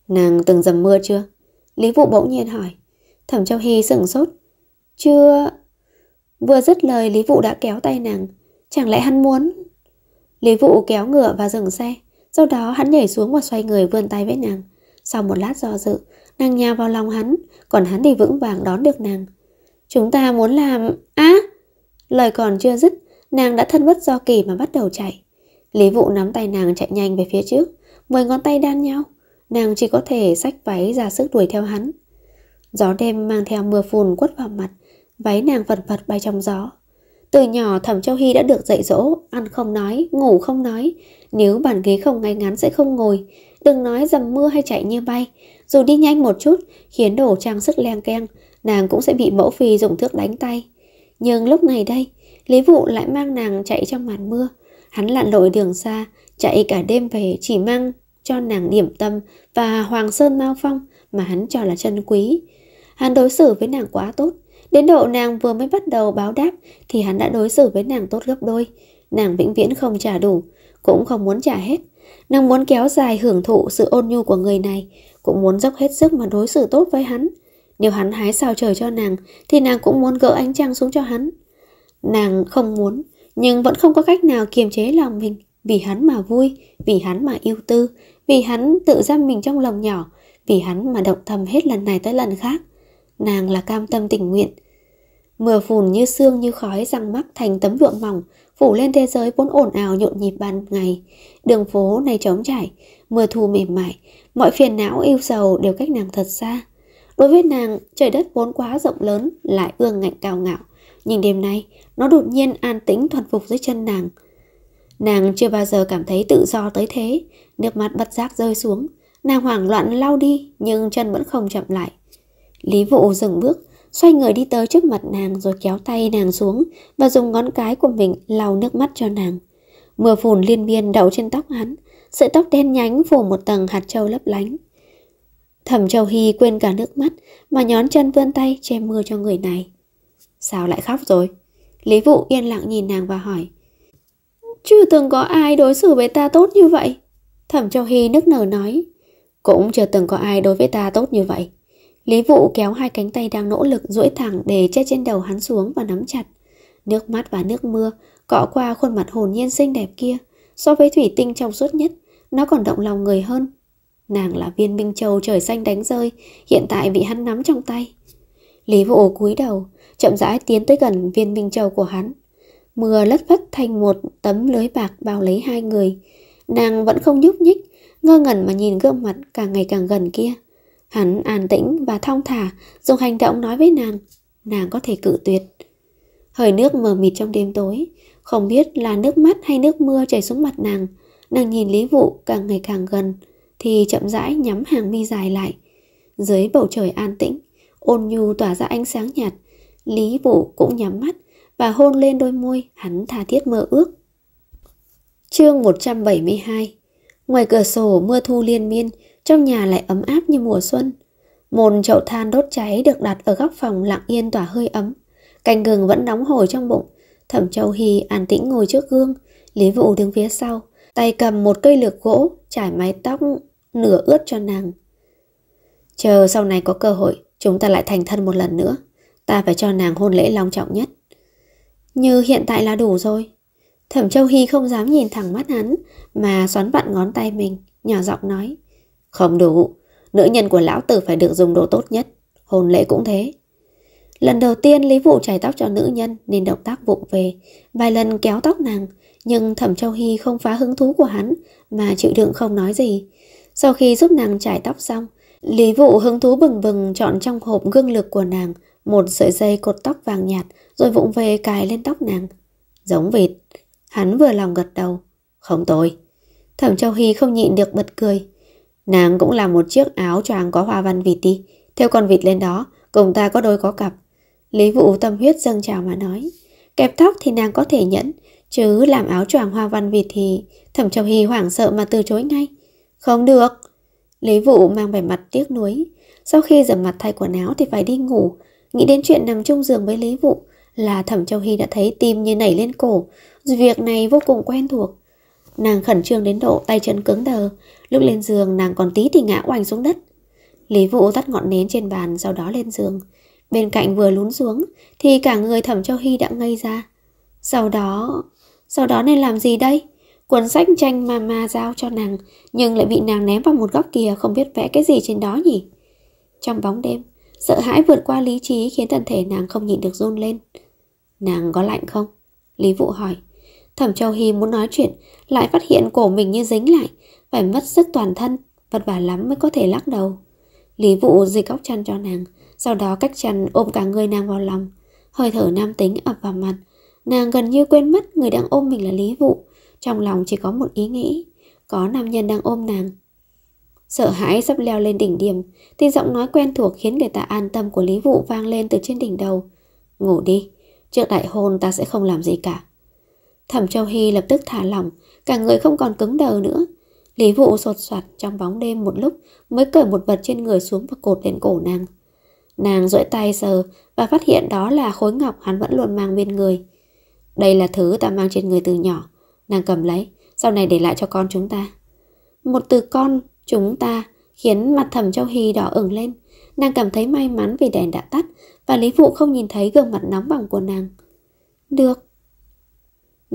Nàng từng dầm mưa chưa? Lý Vụ bỗng nhiên hỏi. Thẩm Châu Hy sửng sốt. Chưa, Vừa dứt lời Lý Vũ đã kéo tay nàng Chẳng lẽ hắn muốn Lý Vũ kéo ngựa và dừng xe Sau đó hắn nhảy xuống và xoay người vươn tay với nàng Sau một lát do dự Nàng nhào vào lòng hắn Còn hắn thì vững vàng đón được nàng Chúng ta muốn làm... á à! Lời còn chưa dứt Nàng đã thân bất do kỳ mà bắt đầu chạy Lý Vũ nắm tay nàng chạy nhanh về phía trước Mười ngón tay đan nhau Nàng chỉ có thể xách váy ra sức đuổi theo hắn Gió đêm mang theo mưa phùn quất vào mặt váy nàng vật vật bay trong gió. Từ nhỏ Thẩm Châu Hy đã được dạy dỗ, ăn không nói, ngủ không nói, nếu bàn ghế không ngay ngắn sẽ không ngồi, đừng nói dầm mưa hay chạy như bay, dù đi nhanh một chút khiến đồ trang sức leng keng, nàng cũng sẽ bị mẫu phi dùng thước đánh tay. Nhưng lúc này đây, Lý Vụ lại mang nàng chạy trong màn mưa, hắn lặn lội đường xa, chạy cả đêm về chỉ mang cho nàng điểm tâm và Hoàng Sơn Mao Phong mà hắn cho là chân quý. Hắn đối xử với nàng quá tốt, Đến độ nàng vừa mới bắt đầu báo đáp thì hắn đã đối xử với nàng tốt gấp đôi. Nàng vĩnh viễn không trả đủ, cũng không muốn trả hết. Nàng muốn kéo dài hưởng thụ sự ôn nhu của người này, cũng muốn dốc hết sức mà đối xử tốt với hắn. Nếu hắn hái sao trời cho nàng thì nàng cũng muốn gỡ ánh trăng xuống cho hắn. Nàng không muốn, nhưng vẫn không có cách nào kiềm chế lòng mình vì hắn mà vui, vì hắn mà yêu tư, vì hắn tự giam mình trong lòng nhỏ, vì hắn mà động thầm hết lần này tới lần khác. Nàng là cam tâm tình nguyện, Mưa phùn như sương như khói răng mắc thành tấm lụa mỏng, phủ lên thế giới vốn ồn ào nhộn nhịp ban ngày. Đường phố này trống trải, mưa thu mềm mại, mọi phiền não yêu sầu đều cách nàng thật xa. Đối với nàng, trời đất vốn quá rộng lớn, lại ương ngạnh cao ngạo. Nhưng đêm nay, nó đột nhiên an tĩnh thuần phục dưới chân nàng. Nàng chưa bao giờ cảm thấy tự do tới thế, nước mắt bất giác rơi xuống. Nàng hoảng loạn lau đi, nhưng chân vẫn không chậm lại. Lý vụ dừng bước, xoay người đi tới trước mặt nàng rồi kéo tay nàng xuống và dùng ngón cái của mình lau nước mắt cho nàng. Mưa phùn liên miên đậu trên tóc hắn, sợi tóc đen nhánh phủ một tầng hạt trâu lấp lánh. Thẩm Châu Hy quên cả nước mắt mà nhón chân vươn tay che mưa cho người này. Sao lại khóc rồi? Lý Vụ yên lặng nhìn nàng và hỏi. Chưa từng có ai đối xử với ta tốt như vậy. Thẩm Châu Hy nức nở nói. Cũng chưa từng có ai đối với ta tốt như vậy. Lý Vũ kéo hai cánh tay đang nỗ lực duỗi thẳng để che trên đầu hắn xuống và nắm chặt. Nước mắt và nước mưa cọ qua khuôn mặt hồn nhiên xinh đẹp kia, so với thủy tinh trong suốt nhất, nó còn động lòng người hơn. Nàng là viên minh châu trời xanh đánh rơi, hiện tại bị hắn nắm trong tay. Lý Vũ cúi đầu, chậm rãi tiến tới gần viên minh châu của hắn. Mưa lất phất thành một tấm lưới bạc bao lấy hai người. Nàng vẫn không nhúc nhích, ngơ ngẩn mà nhìn gương mặt càng ngày càng gần kia. Hắn an tĩnh và thong thả, dùng hành động nói với nàng, nàng có thể cự tuyệt. Hơi nước mờ mịt trong đêm tối, không biết là nước mắt hay nước mưa chảy xuống mặt nàng. Nàng nhìn Lý Vũ càng ngày càng gần, thì chậm rãi nhắm hàng mi dài lại. Dưới bầu trời an tĩnh, ôn nhu tỏa ra ánh sáng nhạt, Lý Vũ cũng nhắm mắt và hôn lên đôi môi hắn tha thiết mơ ước. Chương 172 Ngoài cửa sổ mưa thu liên miên, trong nhà lại ấm áp như mùa xuân. mồn chậu than đốt cháy được đặt ở góc phòng lặng yên tỏa hơi ấm. Cành gừng vẫn nóng hổi trong bụng. Thẩm Châu Hy an tĩnh ngồi trước gương, Lý Vũ đứng phía sau, tay cầm một cây lược gỗ, trải mái tóc nửa ướt cho nàng. Chờ sau này có cơ hội, chúng ta lại thành thân một lần nữa. Ta phải cho nàng hôn lễ long trọng nhất. Như hiện tại là đủ rồi. Thẩm Châu Hy không dám nhìn thẳng mắt hắn, mà xoắn vặn ngón tay mình, nhỏ giọng nói. Không đủ, nữ nhân của lão tử phải được dùng đồ tốt nhất, hôn lễ cũng thế. Lần đầu tiên Lý Vũ chải tóc cho nữ nhân nên động tác vụng về, vài lần kéo tóc nàng, nhưng Thẩm Châu Hy không phá hứng thú của hắn mà chịu đựng không nói gì. Sau khi giúp nàng chải tóc xong, Lý Vũ hứng thú bừng bừng chọn trong hộp gương lực của nàng một sợi dây cột tóc vàng nhạt rồi vụng về cài lên tóc nàng. Giống vịt. Hắn vừa lòng gật đầu. Không tồi. Thẩm Châu Hy không nhịn được bật cười. Nàng cũng làm một chiếc áo choàng có hoa văn vịt đi, theo con vịt lên đó, cùng ta có đôi có cặp. Lý vụ tâm huyết dâng trào mà nói, kẹp tóc thì nàng có thể nhẫn, chứ làm áo choàng hoa văn vịt thì thẩm châu hy hoảng sợ mà từ chối ngay. Không được. Lý vụ mang vẻ mặt tiếc nuối, sau khi rửa mặt thay quần áo thì phải đi ngủ, nghĩ đến chuyện nằm chung giường với Lý vụ là thẩm châu hy đã thấy tim như nảy lên cổ, việc này vô cùng quen thuộc. Nàng khẩn trương đến độ tay chân cứng đờ Lúc lên giường nàng còn tí thì ngã oành xuống đất Lý Vũ tắt ngọn nến trên bàn Sau đó lên giường Bên cạnh vừa lún xuống Thì cả người thẩm châu Hy đã ngây ra Sau đó... Sau đó nên làm gì đây? Cuốn sách tranh mà mà giao cho nàng Nhưng lại bị nàng ném vào một góc kia Không biết vẽ cái gì trên đó nhỉ Trong bóng đêm Sợ hãi vượt qua lý trí khiến thân thể nàng không nhịn được run lên Nàng có lạnh không? Lý Vũ hỏi Thẩm Châu Hy muốn nói chuyện, lại phát hiện cổ mình như dính lại, phải mất sức toàn thân, vất vả lắm mới có thể lắc đầu. Lý Vũ dịch góc chăn cho nàng, sau đó cách chăn ôm cả người nàng vào lòng. Hơi thở nam tính ập vào mặt, nàng gần như quên mất người đang ôm mình là Lý Vũ. Trong lòng chỉ có một ý nghĩ, có nam nhân đang ôm nàng. Sợ hãi sắp leo lên đỉnh điểm, thì giọng nói quen thuộc khiến người ta an tâm của Lý Vũ vang lên từ trên đỉnh đầu. Ngủ đi, trước đại hôn ta sẽ không làm gì cả. Thẩm Châu Hy lập tức thả lỏng, cả người không còn cứng đờ nữa. Lý vụ sột soạt trong bóng đêm một lúc mới cởi một vật trên người xuống và cột lên cổ nàng. Nàng duỗi tay sờ và phát hiện đó là khối ngọc hắn vẫn luôn mang bên người. Đây là thứ ta mang trên người từ nhỏ. Nàng cầm lấy, sau này để lại cho con chúng ta. Một từ con chúng ta khiến mặt thẩm châu Hy đỏ ửng lên. Nàng cảm thấy may mắn vì đèn đã tắt và Lý Vụ không nhìn thấy gương mặt nóng bỏng của nàng. Được,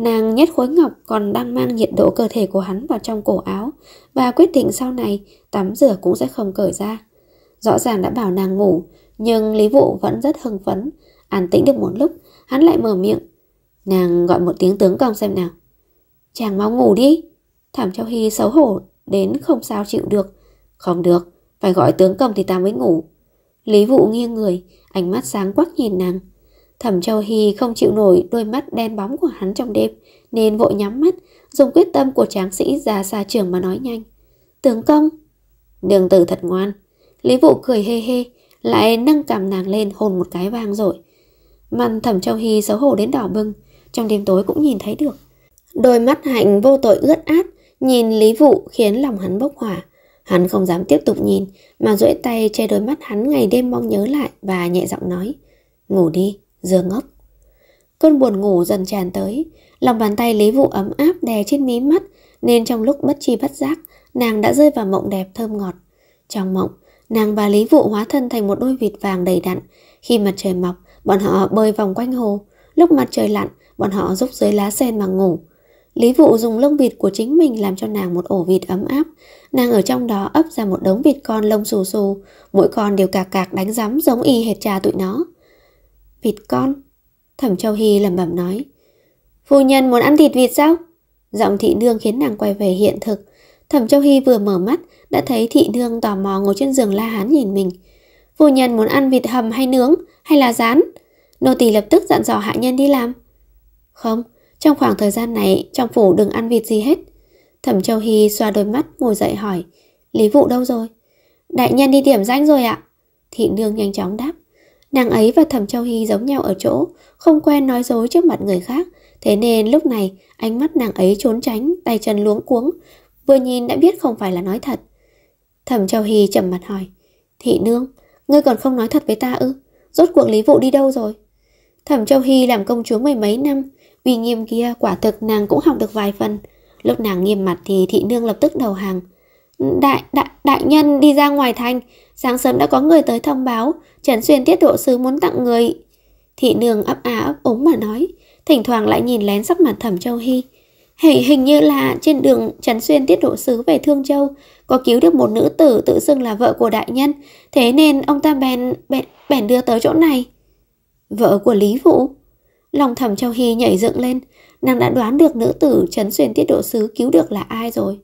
Nàng nhét khối ngọc còn đang mang nhiệt độ cơ thể của hắn vào trong cổ áo và quyết định sau này tắm rửa cũng sẽ không cởi ra. Rõ ràng đã bảo nàng ngủ, nhưng Lý vũ vẫn rất hưng phấn. An tĩnh được một lúc, hắn lại mở miệng. Nàng gọi một tiếng tướng công xem nào. Chàng mau ngủ đi. Thảm Châu Hy xấu hổ đến không sao chịu được. Không được, phải gọi tướng công thì ta mới ngủ. Lý vũ nghiêng người, ánh mắt sáng quắc nhìn nàng. Thẩm Châu Hy không chịu nổi đôi mắt đen bóng của hắn trong đêm, nên vội nhắm mắt, dùng quyết tâm của tráng sĩ ra xa trường mà nói nhanh. Tướng công! Đường tử thật ngoan. Lý vụ cười hê hê, lại nâng cằm nàng lên hồn một cái vang rồi. Mặt thẩm Châu Hy xấu hổ đến đỏ bưng, trong đêm tối cũng nhìn thấy được. Đôi mắt hạnh vô tội ướt át, nhìn Lý vụ khiến lòng hắn bốc hỏa. Hắn không dám tiếp tục nhìn, mà duỗi tay che đôi mắt hắn ngày đêm mong nhớ lại và nhẹ giọng nói. Ngủ đi giờ ngốc. Cơn buồn ngủ dần tràn tới, lòng bàn tay Lý Vũ ấm áp đè trên mí mắt nên trong lúc bất chi bất giác, nàng đã rơi vào mộng đẹp thơm ngọt. Trong mộng, nàng và Lý Vũ hóa thân thành một đôi vịt vàng đầy đặn. Khi mặt trời mọc, bọn họ bơi vòng quanh hồ. Lúc mặt trời lặn, bọn họ rúc dưới lá sen mà ngủ. Lý Vũ dùng lông vịt của chính mình làm cho nàng một ổ vịt ấm áp. Nàng ở trong đó ấp ra một đống vịt con lông xù xù, mỗi con đều cạc cạc đánh rắm giống y hệt cha tụi nó. Vịt con Thẩm Châu Hy lẩm bẩm nói Phu nhân muốn ăn thịt vịt sao? Giọng thị nương khiến nàng quay về hiện thực Thẩm Châu Hy vừa mở mắt Đã thấy thị nương tò mò ngồi trên giường la hán nhìn mình Phu nhân muốn ăn vịt hầm hay nướng Hay là rán Nô tỳ lập tức dặn dò hạ nhân đi làm Không, trong khoảng thời gian này Trong phủ đừng ăn vịt gì hết Thẩm Châu Hy xoa đôi mắt ngồi dậy hỏi Lý vụ đâu rồi? Đại nhân đi điểm danh rồi ạ Thị nương nhanh chóng đáp Nàng ấy và Thẩm Châu Hy giống nhau ở chỗ, không quen nói dối trước mặt người khác, thế nên lúc này ánh mắt nàng ấy trốn tránh, tay chân luống cuống, vừa nhìn đã biết không phải là nói thật. Thẩm Châu Hy trầm mặt hỏi, Thị nương, ngươi còn không nói thật với ta ư? Rốt cuộc Lý Vụ đi đâu rồi? Thẩm Châu Hy làm công chúa mười mấy năm, uy nghiêm kia quả thực nàng cũng học được vài phần. Lúc nàng nghiêm mặt thì thị nương lập tức đầu hàng. Đại, đại, đại nhân đi ra ngoài thành, sáng sớm đã có người tới thông báo, Trần Xuyên tiết độ sứ muốn tặng người. Thị nương ấp á ấp ống mà nói, thỉnh thoảng lại nhìn lén sắc mặt thẩm châu Hy. Hình, hình như là trên đường Trần Xuyên tiết độ sứ về Thương Châu có cứu được một nữ tử tự xưng là vợ của đại nhân, thế nên ông ta bèn, bèn, bèn đưa tới chỗ này. Vợ của Lý Vũ? Lòng thẩm châu Hy nhảy dựng lên, nàng đã đoán được nữ tử Trấn Xuyên Tiết Độ Sứ cứu được là ai rồi.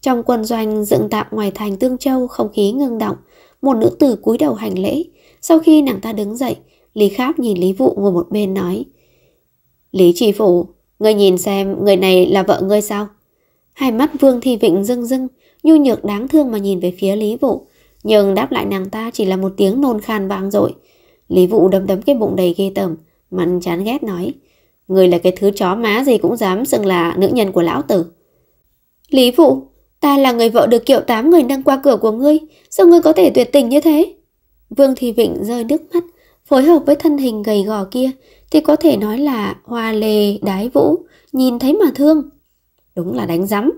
Trong quân doanh dựng tạm ngoài thành Tương Châu, không khí ngưng động, một nữ tử cúi đầu hành lễ. Sau khi nàng ta đứng dậy, Lý Kháp nhìn Lý Vụ ngồi một bên nói. Lý Chỉ Phủ, người nhìn xem người này là vợ ngươi sao? Hai mắt Vương Thị Vịnh rưng rưng, nhu nhược đáng thương mà nhìn về phía Lý Vụ. Nhưng đáp lại nàng ta chỉ là một tiếng nôn khan vang dội Lý Vụ đấm đấm cái bụng đầy ghê tởm, mặn chán ghét nói. Người là cái thứ chó má gì cũng dám xưng là nữ nhân của lão tử. Lý Vụ, Ta là người vợ được kiệu tám người nâng qua cửa của ngươi, sao ngươi có thể tuyệt tình như thế? Vương Thị Vịnh rơi nước mắt, phối hợp với thân hình gầy gò kia thì có thể nói là hoa lê đái vũ, nhìn thấy mà thương. Đúng là đánh rắm.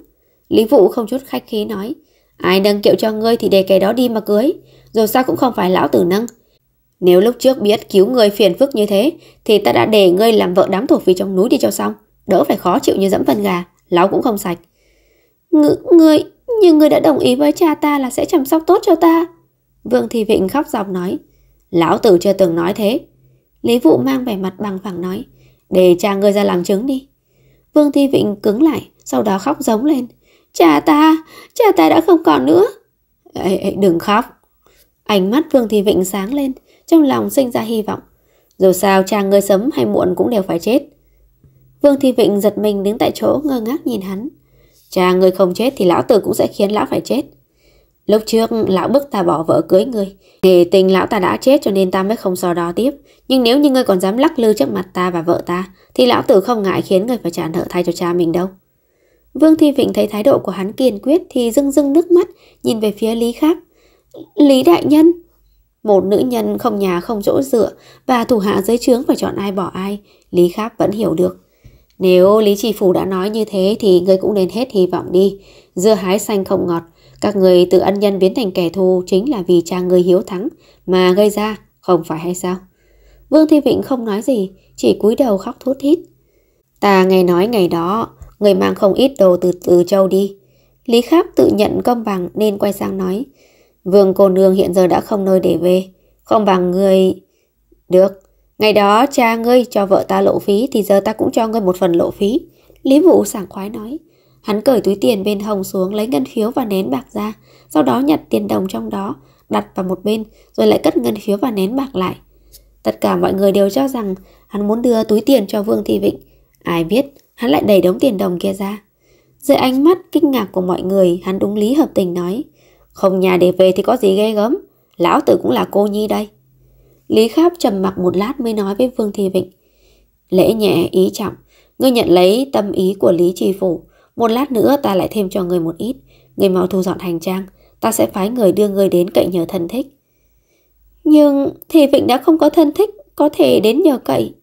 Lý Vũ không chút khách khí nói, ai nâng kiệu cho ngươi thì để kẻ đó đi mà cưới, dù sao cũng không phải lão tử nâng. Nếu lúc trước biết cứu người phiền phức như thế thì ta đã để ngươi làm vợ đám thổ phỉ trong núi đi cho xong, đỡ phải khó chịu như dẫm phân gà, lão cũng không sạch. Ng người, nhưng người đã đồng ý với cha ta là sẽ chăm sóc tốt cho ta. Vương Thị Vịnh khóc dòng nói. Lão tử chưa từng nói thế. Lý Vụ mang vẻ mặt bằng phẳng nói. Để cha ngươi ra làm chứng đi. Vương Thi Vịnh cứng lại, sau đó khóc giống lên. Cha ta, cha ta đã không còn nữa. Ê, ê, đừng khóc. Ánh mắt Vương Thi Vịnh sáng lên, trong lòng sinh ra hy vọng. Dù sao cha ngươi sớm hay muộn cũng đều phải chết. Vương Thi Vịnh giật mình đứng tại chỗ ngơ ngác nhìn hắn. Cha ngươi không chết thì lão tử cũng sẽ khiến lão phải chết. Lúc trước lão bức ta bỏ vợ cưới ngươi Nghề tình lão ta đã chết cho nên ta mới không so đó tiếp Nhưng nếu như ngươi còn dám lắc lư trước mặt ta và vợ ta Thì lão tử không ngại khiến ngươi phải trả nợ thay cho cha mình đâu Vương Thi Vịnh thấy thái độ của hắn kiên quyết Thì rưng rưng nước mắt Nhìn về phía Lý Khác Lý Đại Nhân Một nữ nhân không nhà không chỗ dựa Và thủ hạ dưới trướng phải chọn ai bỏ ai Lý Khác vẫn hiểu được nếu Lý Chỉ Phủ đã nói như thế thì ngươi cũng nên hết hy vọng đi. Dưa hái xanh không ngọt, các người tự ân nhân biến thành kẻ thù chính là vì cha ngươi hiếu thắng mà gây ra, không phải hay sao? Vương Thi Vịnh không nói gì, chỉ cúi đầu khóc thút thít. Ta nghe nói ngày đó, người mang không ít đồ từ từ châu đi. Lý Khác tự nhận công bằng nên quay sang nói. Vương cô nương hiện giờ đã không nơi để về, không bằng người... Được, Ngày đó cha ngươi cho vợ ta lộ phí thì giờ ta cũng cho ngươi một phần lộ phí. Lý Vũ sảng khoái nói. Hắn cởi túi tiền bên hồng xuống lấy ngân phiếu và nén bạc ra, sau đó nhặt tiền đồng trong đó, đặt vào một bên, rồi lại cất ngân phiếu và nén bạc lại. Tất cả mọi người đều cho rằng hắn muốn đưa túi tiền cho Vương Thị Vịnh. Ai biết, hắn lại đẩy đống tiền đồng kia ra. Dưới ánh mắt kinh ngạc của mọi người, hắn đúng lý hợp tình nói. Không nhà để về thì có gì ghê gớm, lão tử cũng là cô nhi đây. Lý Kháp trầm mặc một lát mới nói với Vương Thi Vịnh. Lễ nhẹ ý trọng, ngươi nhận lấy tâm ý của Lý Tri Phủ. Một lát nữa ta lại thêm cho người một ít, người mau thu dọn hành trang, ta sẽ phái người đưa người đến cậy nhờ thân thích. Nhưng Thi Vịnh đã không có thân thích, có thể đến nhờ cậy.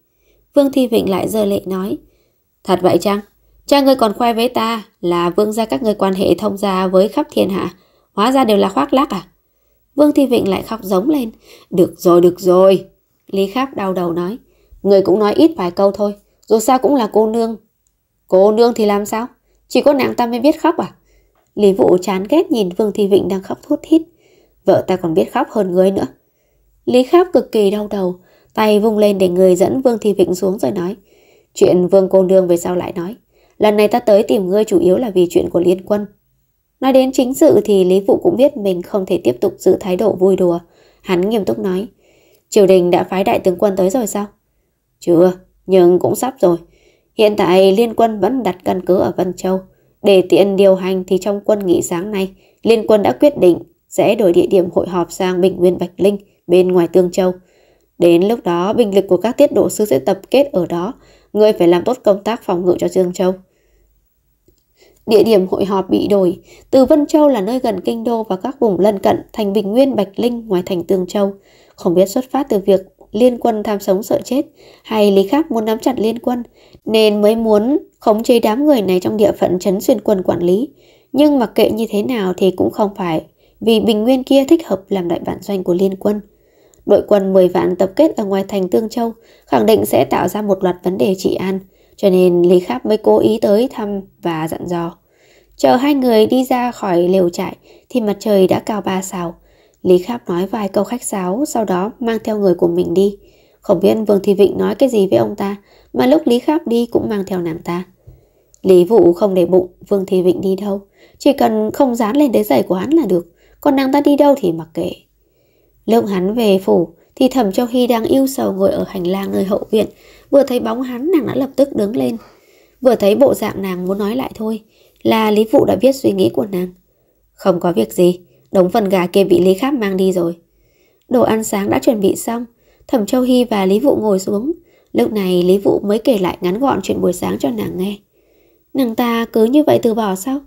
Vương Thi Vịnh lại giơ lệ nói. Thật vậy chăng? Cha ngươi còn khoe với ta là vương gia các ngươi quan hệ thông gia với khắp thiên hạ. Hóa ra đều là khoác lác à? Vương Thi Vịnh lại khóc giống lên. Được rồi, được rồi. Lý Kháp đau đầu nói. Người cũng nói ít vài câu thôi. Dù sao cũng là cô nương. Cô nương thì làm sao? Chỉ có nàng ta mới biết khóc à? Lý Vũ chán ghét nhìn Vương Thi Vịnh đang khóc thút thít. Vợ ta còn biết khóc hơn người nữa. Lý Kháp cực kỳ đau đầu. Tay vung lên để người dẫn Vương Thi Vịnh xuống rồi nói. Chuyện Vương cô nương về sau lại nói. Lần này ta tới tìm ngươi chủ yếu là vì chuyện của liên quân. Nói đến chính sự thì Lý vũ cũng biết mình không thể tiếp tục giữ thái độ vui đùa. Hắn nghiêm túc nói, triều đình đã phái đại tướng quân tới rồi sao? Chưa, nhưng cũng sắp rồi. Hiện tại liên quân vẫn đặt căn cứ ở Vân Châu. Để tiện điều hành thì trong quân nghỉ sáng nay, liên quân đã quyết định sẽ đổi địa điểm hội họp sang Bình Nguyên Bạch Linh bên ngoài Tương Châu. Đến lúc đó, binh lực của các tiết độ sư sẽ tập kết ở đó. Ngươi phải làm tốt công tác phòng ngự cho Tương Châu. Địa điểm hội họp bị đổi, từ Vân Châu là nơi gần Kinh Đô và các vùng lân cận thành Bình Nguyên Bạch Linh ngoài thành Tương Châu. Không biết xuất phát từ việc liên quân tham sống sợ chết hay Lý khác muốn nắm chặt liên quân nên mới muốn khống chế đám người này trong địa phận trấn xuyên quân quản lý. Nhưng mặc kệ như thế nào thì cũng không phải vì Bình Nguyên kia thích hợp làm đại bản doanh của liên quân. Đội quân 10 vạn tập kết ở ngoài thành Tương Châu khẳng định sẽ tạo ra một loạt vấn đề trị an – cho nên Lý Khắp mới cố ý tới thăm và dặn dò. Chờ hai người đi ra khỏi lều trại thì mặt trời đã cao ba sao. Lý Khắp nói vài câu khách sáo sau đó mang theo người của mình đi. Không biết Vương Thị Vịnh nói cái gì với ông ta mà lúc Lý Khắp đi cũng mang theo nàng ta. Lý Vũ không để bụng Vương Thị Vịnh đi đâu. Chỉ cần không dán lên đế giày của hắn là được. Còn nàng ta đi đâu thì mặc kệ. Lúc hắn về phủ thì thẩm Châu Hy đang yêu sầu ngồi ở hành lang nơi hậu viện Vừa thấy bóng hắn nàng đã lập tức đứng lên Vừa thấy bộ dạng nàng muốn nói lại thôi Là Lý Phụ đã biết suy nghĩ của nàng Không có việc gì Đống phần gà kia bị Lý khác mang đi rồi Đồ ăn sáng đã chuẩn bị xong Thẩm Châu Hy và Lý Vụ ngồi xuống Lúc này Lý Vụ mới kể lại ngắn gọn chuyện buổi sáng cho nàng nghe Nàng ta cứ như vậy từ bỏ sao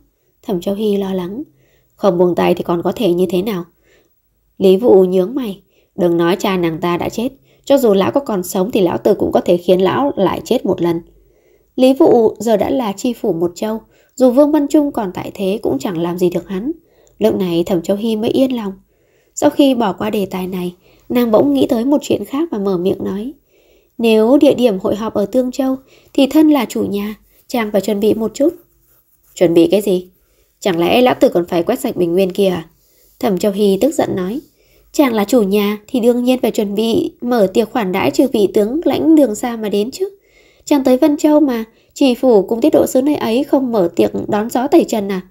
Thẩm Châu Hy lo lắng Không buông tay thì còn có thể như thế nào Lý Vụ nhướng mày Đừng nói cha nàng ta đã chết cho dù lão có còn sống thì lão tử cũng có thể khiến lão lại chết một lần. Lý vũ giờ đã là chi phủ một châu, dù Vương Văn Trung còn tại thế cũng chẳng làm gì được hắn. Lúc này Thẩm Châu Hy mới yên lòng. Sau khi bỏ qua đề tài này, nàng bỗng nghĩ tới một chuyện khác và mở miệng nói. Nếu địa điểm hội họp ở Tương Châu thì thân là chủ nhà, chàng phải chuẩn bị một chút. Chuẩn bị cái gì? Chẳng lẽ lão tử còn phải quét sạch bình nguyên kia à? Thẩm Châu Hy tức giận nói. Chàng là chủ nhà thì đương nhiên phải chuẩn bị mở tiệc khoản đãi trừ vị tướng lãnh đường xa mà đến chứ. Chàng tới Vân Châu mà, chỉ phủ cùng tiết độ sứ nơi ấy không mở tiệc đón gió tẩy trần à?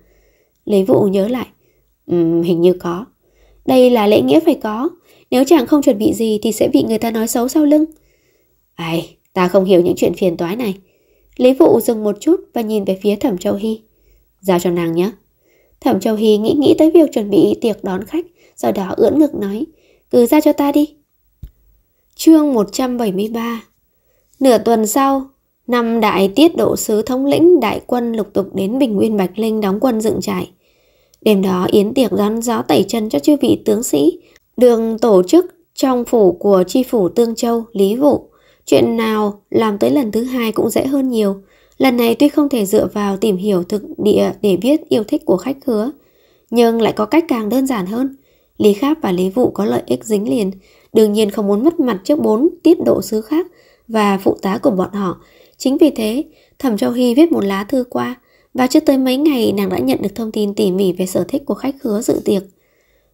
Lấy vụ nhớ lại. Uhm, hình như có. Đây là lễ nghĩa phải có. Nếu chàng không chuẩn bị gì thì sẽ bị người ta nói xấu sau lưng. Ai, ta không hiểu những chuyện phiền toái này. Lý vụ dừng một chút và nhìn về phía Thẩm Châu Hy. Giao cho nàng nhé. Thẩm Châu Hy nghĩ nghĩ tới việc chuẩn bị tiệc đón khách sau đó ưỡn ngực nói, cứ ra cho ta đi. Chương 173 Nửa tuần sau, năm đại tiết độ sứ thống lĩnh đại quân lục tục đến Bình Nguyên Bạch Linh đóng quân dựng trại. Đêm đó yến tiệc đón gió tẩy chân cho chư vị tướng sĩ, đường tổ chức trong phủ của tri phủ Tương Châu, Lý Vũ. Chuyện nào làm tới lần thứ hai cũng dễ hơn nhiều. Lần này tuy không thể dựa vào tìm hiểu thực địa để viết yêu thích của khách khứa, nhưng lại có cách càng đơn giản hơn. Lý Kháp và Lý Vụ có lợi ích dính liền, đương nhiên không muốn mất mặt trước bốn tiết độ sứ khác và phụ tá của bọn họ. Chính vì thế, Thẩm Châu Hy viết một lá thư qua, và chưa tới mấy ngày nàng đã nhận được thông tin tỉ mỉ về sở thích của khách khứa dự tiệc.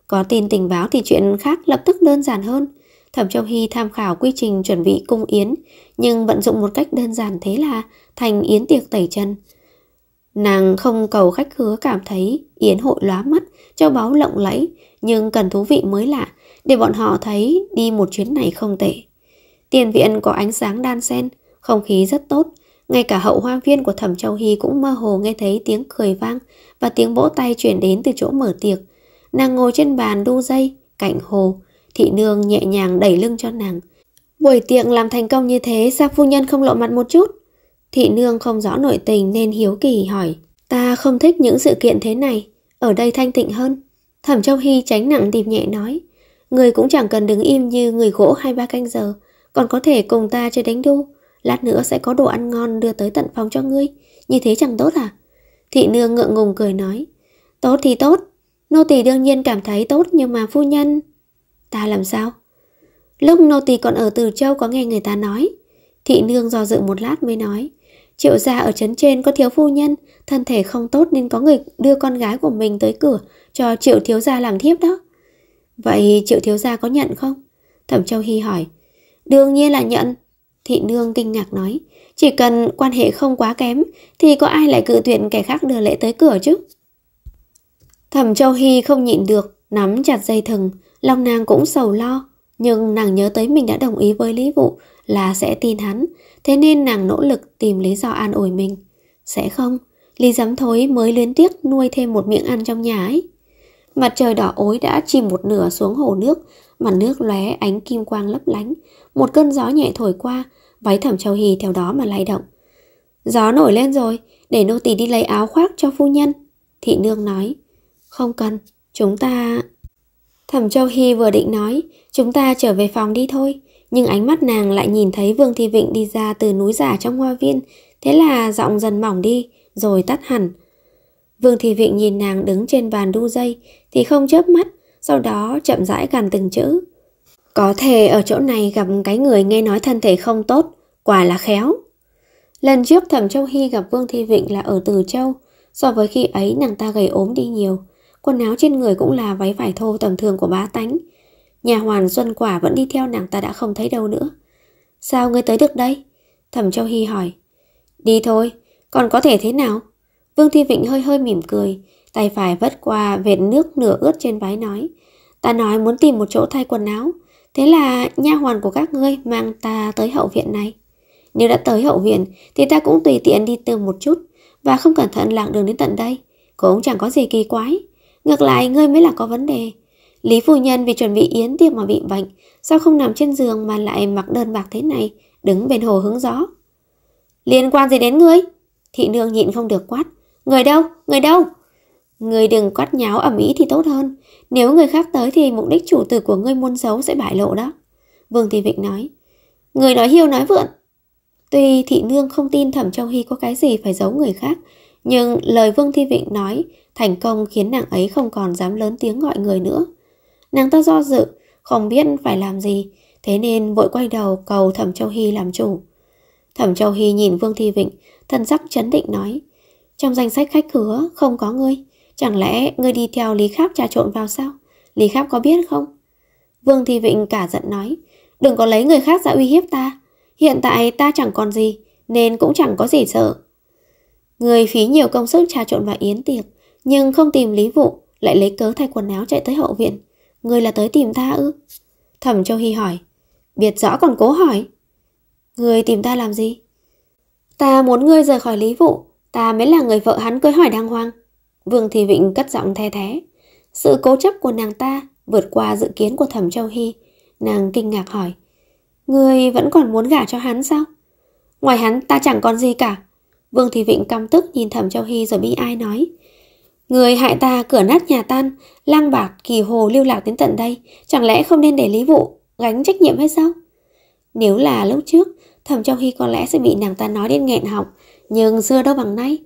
Có tin tình báo thì chuyện khác lập tức đơn giản hơn. Thẩm Châu Hy tham khảo quy trình chuẩn bị cung yến, nhưng vận dụng một cách đơn giản thế là thành yến tiệc tẩy chân. Nàng không cầu khách khứa cảm thấy yến hội lóa mắt, châu báu lộng lẫy, nhưng cần thú vị mới lạ, để bọn họ thấy đi một chuyến này không tệ. Tiền viện có ánh sáng đan xen, không khí rất tốt, ngay cả hậu hoa viên của Thẩm Châu Hy cũng mơ hồ nghe thấy tiếng cười vang và tiếng vỗ tay chuyển đến từ chỗ mở tiệc. Nàng ngồi trên bàn đu dây, cạnh hồ, thị nương nhẹ nhàng đẩy lưng cho nàng. Buổi tiệc làm thành công như thế, sao phu nhân không lộ mặt một chút? Thị nương không rõ nội tình nên hiếu kỳ hỏi Ta không thích những sự kiện thế này Ở đây thanh tịnh hơn Thẩm Châu Hy tránh nặng tìm nhẹ nói Người cũng chẳng cần đứng im như người gỗ hai ba canh giờ Còn có thể cùng ta chơi đánh đu Lát nữa sẽ có đồ ăn ngon đưa tới tận phòng cho ngươi Như thế chẳng tốt à Thị nương ngượng ngùng cười nói Tốt thì tốt Nô tỳ đương nhiên cảm thấy tốt nhưng mà phu nhân Ta làm sao Lúc nô tỳ còn ở Từ Châu có nghe người ta nói Thị nương do dự một lát mới nói Triệu gia ở trấn trên có thiếu phu nhân, thân thể không tốt nên có người đưa con gái của mình tới cửa cho triệu thiếu gia làm thiếp đó. Vậy triệu thiếu gia có nhận không? Thẩm Châu Hy hỏi. Đương nhiên là nhận. Thị nương kinh ngạc nói. Chỉ cần quan hệ không quá kém thì có ai lại cự tuyển kẻ khác đưa lễ tới cửa chứ? Thẩm Châu Hy không nhịn được, nắm chặt dây thừng, Long nàng cũng sầu lo. Nhưng nàng nhớ tới mình đã đồng ý với Lý Vụ là sẽ tin hắn Thế nên nàng nỗ lực tìm lý do an ủi mình Sẽ không Lý dám thối mới luyến tiếc nuôi thêm một miệng ăn trong nhà ấy Mặt trời đỏ ối đã chìm một nửa xuống hồ nước Mặt nước lóe ánh kim quang lấp lánh Một cơn gió nhẹ thổi qua Váy thẩm châu hì theo đó mà lay động Gió nổi lên rồi Để nô tỳ đi lấy áo khoác cho phu nhân Thị nương nói Không cần, chúng ta... Thẩm Châu Hy vừa định nói, chúng ta trở về phòng đi thôi. Nhưng ánh mắt nàng lại nhìn thấy Vương Thi Vịnh đi ra từ núi giả trong hoa viên, thế là giọng dần mỏng đi, rồi tắt hẳn. Vương Thi Vịnh nhìn nàng đứng trên bàn đu dây thì không chớp mắt, sau đó chậm rãi gằn từng chữ. Có thể ở chỗ này gặp cái người nghe nói thân thể không tốt, quả là khéo. Lần trước Thẩm Châu Hy gặp Vương Thi Vịnh là ở Từ Châu, so với khi ấy nàng ta gầy ốm đi nhiều, quần áo trên người cũng là váy vải thô tầm thường của bá tánh, Nhà hoàn Xuân Quả vẫn đi theo nàng ta đã không thấy đâu nữa. Sao ngươi tới được đây? Thẩm Châu Hy hỏi. Đi thôi, còn có thể thế nào? Vương Thi Vịnh hơi hơi mỉm cười, tay phải vất qua vệt nước nửa ướt trên váy nói. Ta nói muốn tìm một chỗ thay quần áo, thế là nha hoàn của các ngươi mang ta tới hậu viện này. Nếu đã tới hậu viện thì ta cũng tùy tiện đi từ một chút và không cẩn thận lạc đường đến tận đây. Cũng chẳng có gì kỳ quái. Ngược lại ngươi mới là có vấn đề. Lý phu nhân vì chuẩn bị yến tiệc mà bị bệnh, sao không nằm trên giường mà lại mặc đơn bạc thế này, đứng bên hồ hứng gió. Liên quan gì đến ngươi? Thị nương nhịn không được quát. Người đâu? Người đâu? Người đừng quát nháo ở mỹ thì tốt hơn. Nếu người khác tới thì mục đích chủ tử của ngươi muôn xấu sẽ bại lộ đó. Vương Thị Vịnh nói. Người nói hiêu nói vượn. Tuy thị nương không tin thẩm Châu hy có cái gì phải giấu người khác, nhưng lời Vương Thi Vịnh nói thành công khiến nàng ấy không còn dám lớn tiếng gọi người nữa. Nàng ta do dự, không biết phải làm gì, thế nên vội quay đầu cầu Thẩm Châu Hy làm chủ. Thẩm Châu Hy nhìn Vương Thi Vịnh, thân sắc chấn định nói, trong danh sách khách khứa không có ngươi, chẳng lẽ ngươi đi theo Lý Kháp trà trộn vào sao? Lý Kháp có biết không? Vương Thi Vịnh cả giận nói, đừng có lấy người khác ra uy hiếp ta, hiện tại ta chẳng còn gì, nên cũng chẳng có gì sợ. Người phí nhiều công sức trà trộn vào yến tiệc, nhưng không tìm Lý Vụ, lại lấy cớ thay quần áo chạy tới hậu viện. Người là tới tìm ta ư? Thẩm Châu Hy hỏi. Biết rõ còn cố hỏi. Người tìm ta làm gì? Ta muốn ngươi rời khỏi lý vụ. Ta mới là người vợ hắn cưới hỏi đàng hoàng. Vương Thị Vịnh cất giọng the thế. Sự cố chấp của nàng ta vượt qua dự kiến của Thẩm Châu Hy. Nàng kinh ngạc hỏi. Ngươi vẫn còn muốn gả cho hắn sao? Ngoài hắn ta chẳng còn gì cả. Vương Thị Vịnh căm tức nhìn Thẩm Châu Hy rồi bi ai nói. Người hại ta cửa nát nhà tan, lang bạc kỳ hồ lưu lạc đến tận đây, chẳng lẽ không nên để Lý Vụ gánh trách nhiệm hay sao? Nếu là lúc trước, Thẩm Trong Hy có lẽ sẽ bị nàng ta nói đến nghẹn họng, nhưng xưa đâu bằng nay.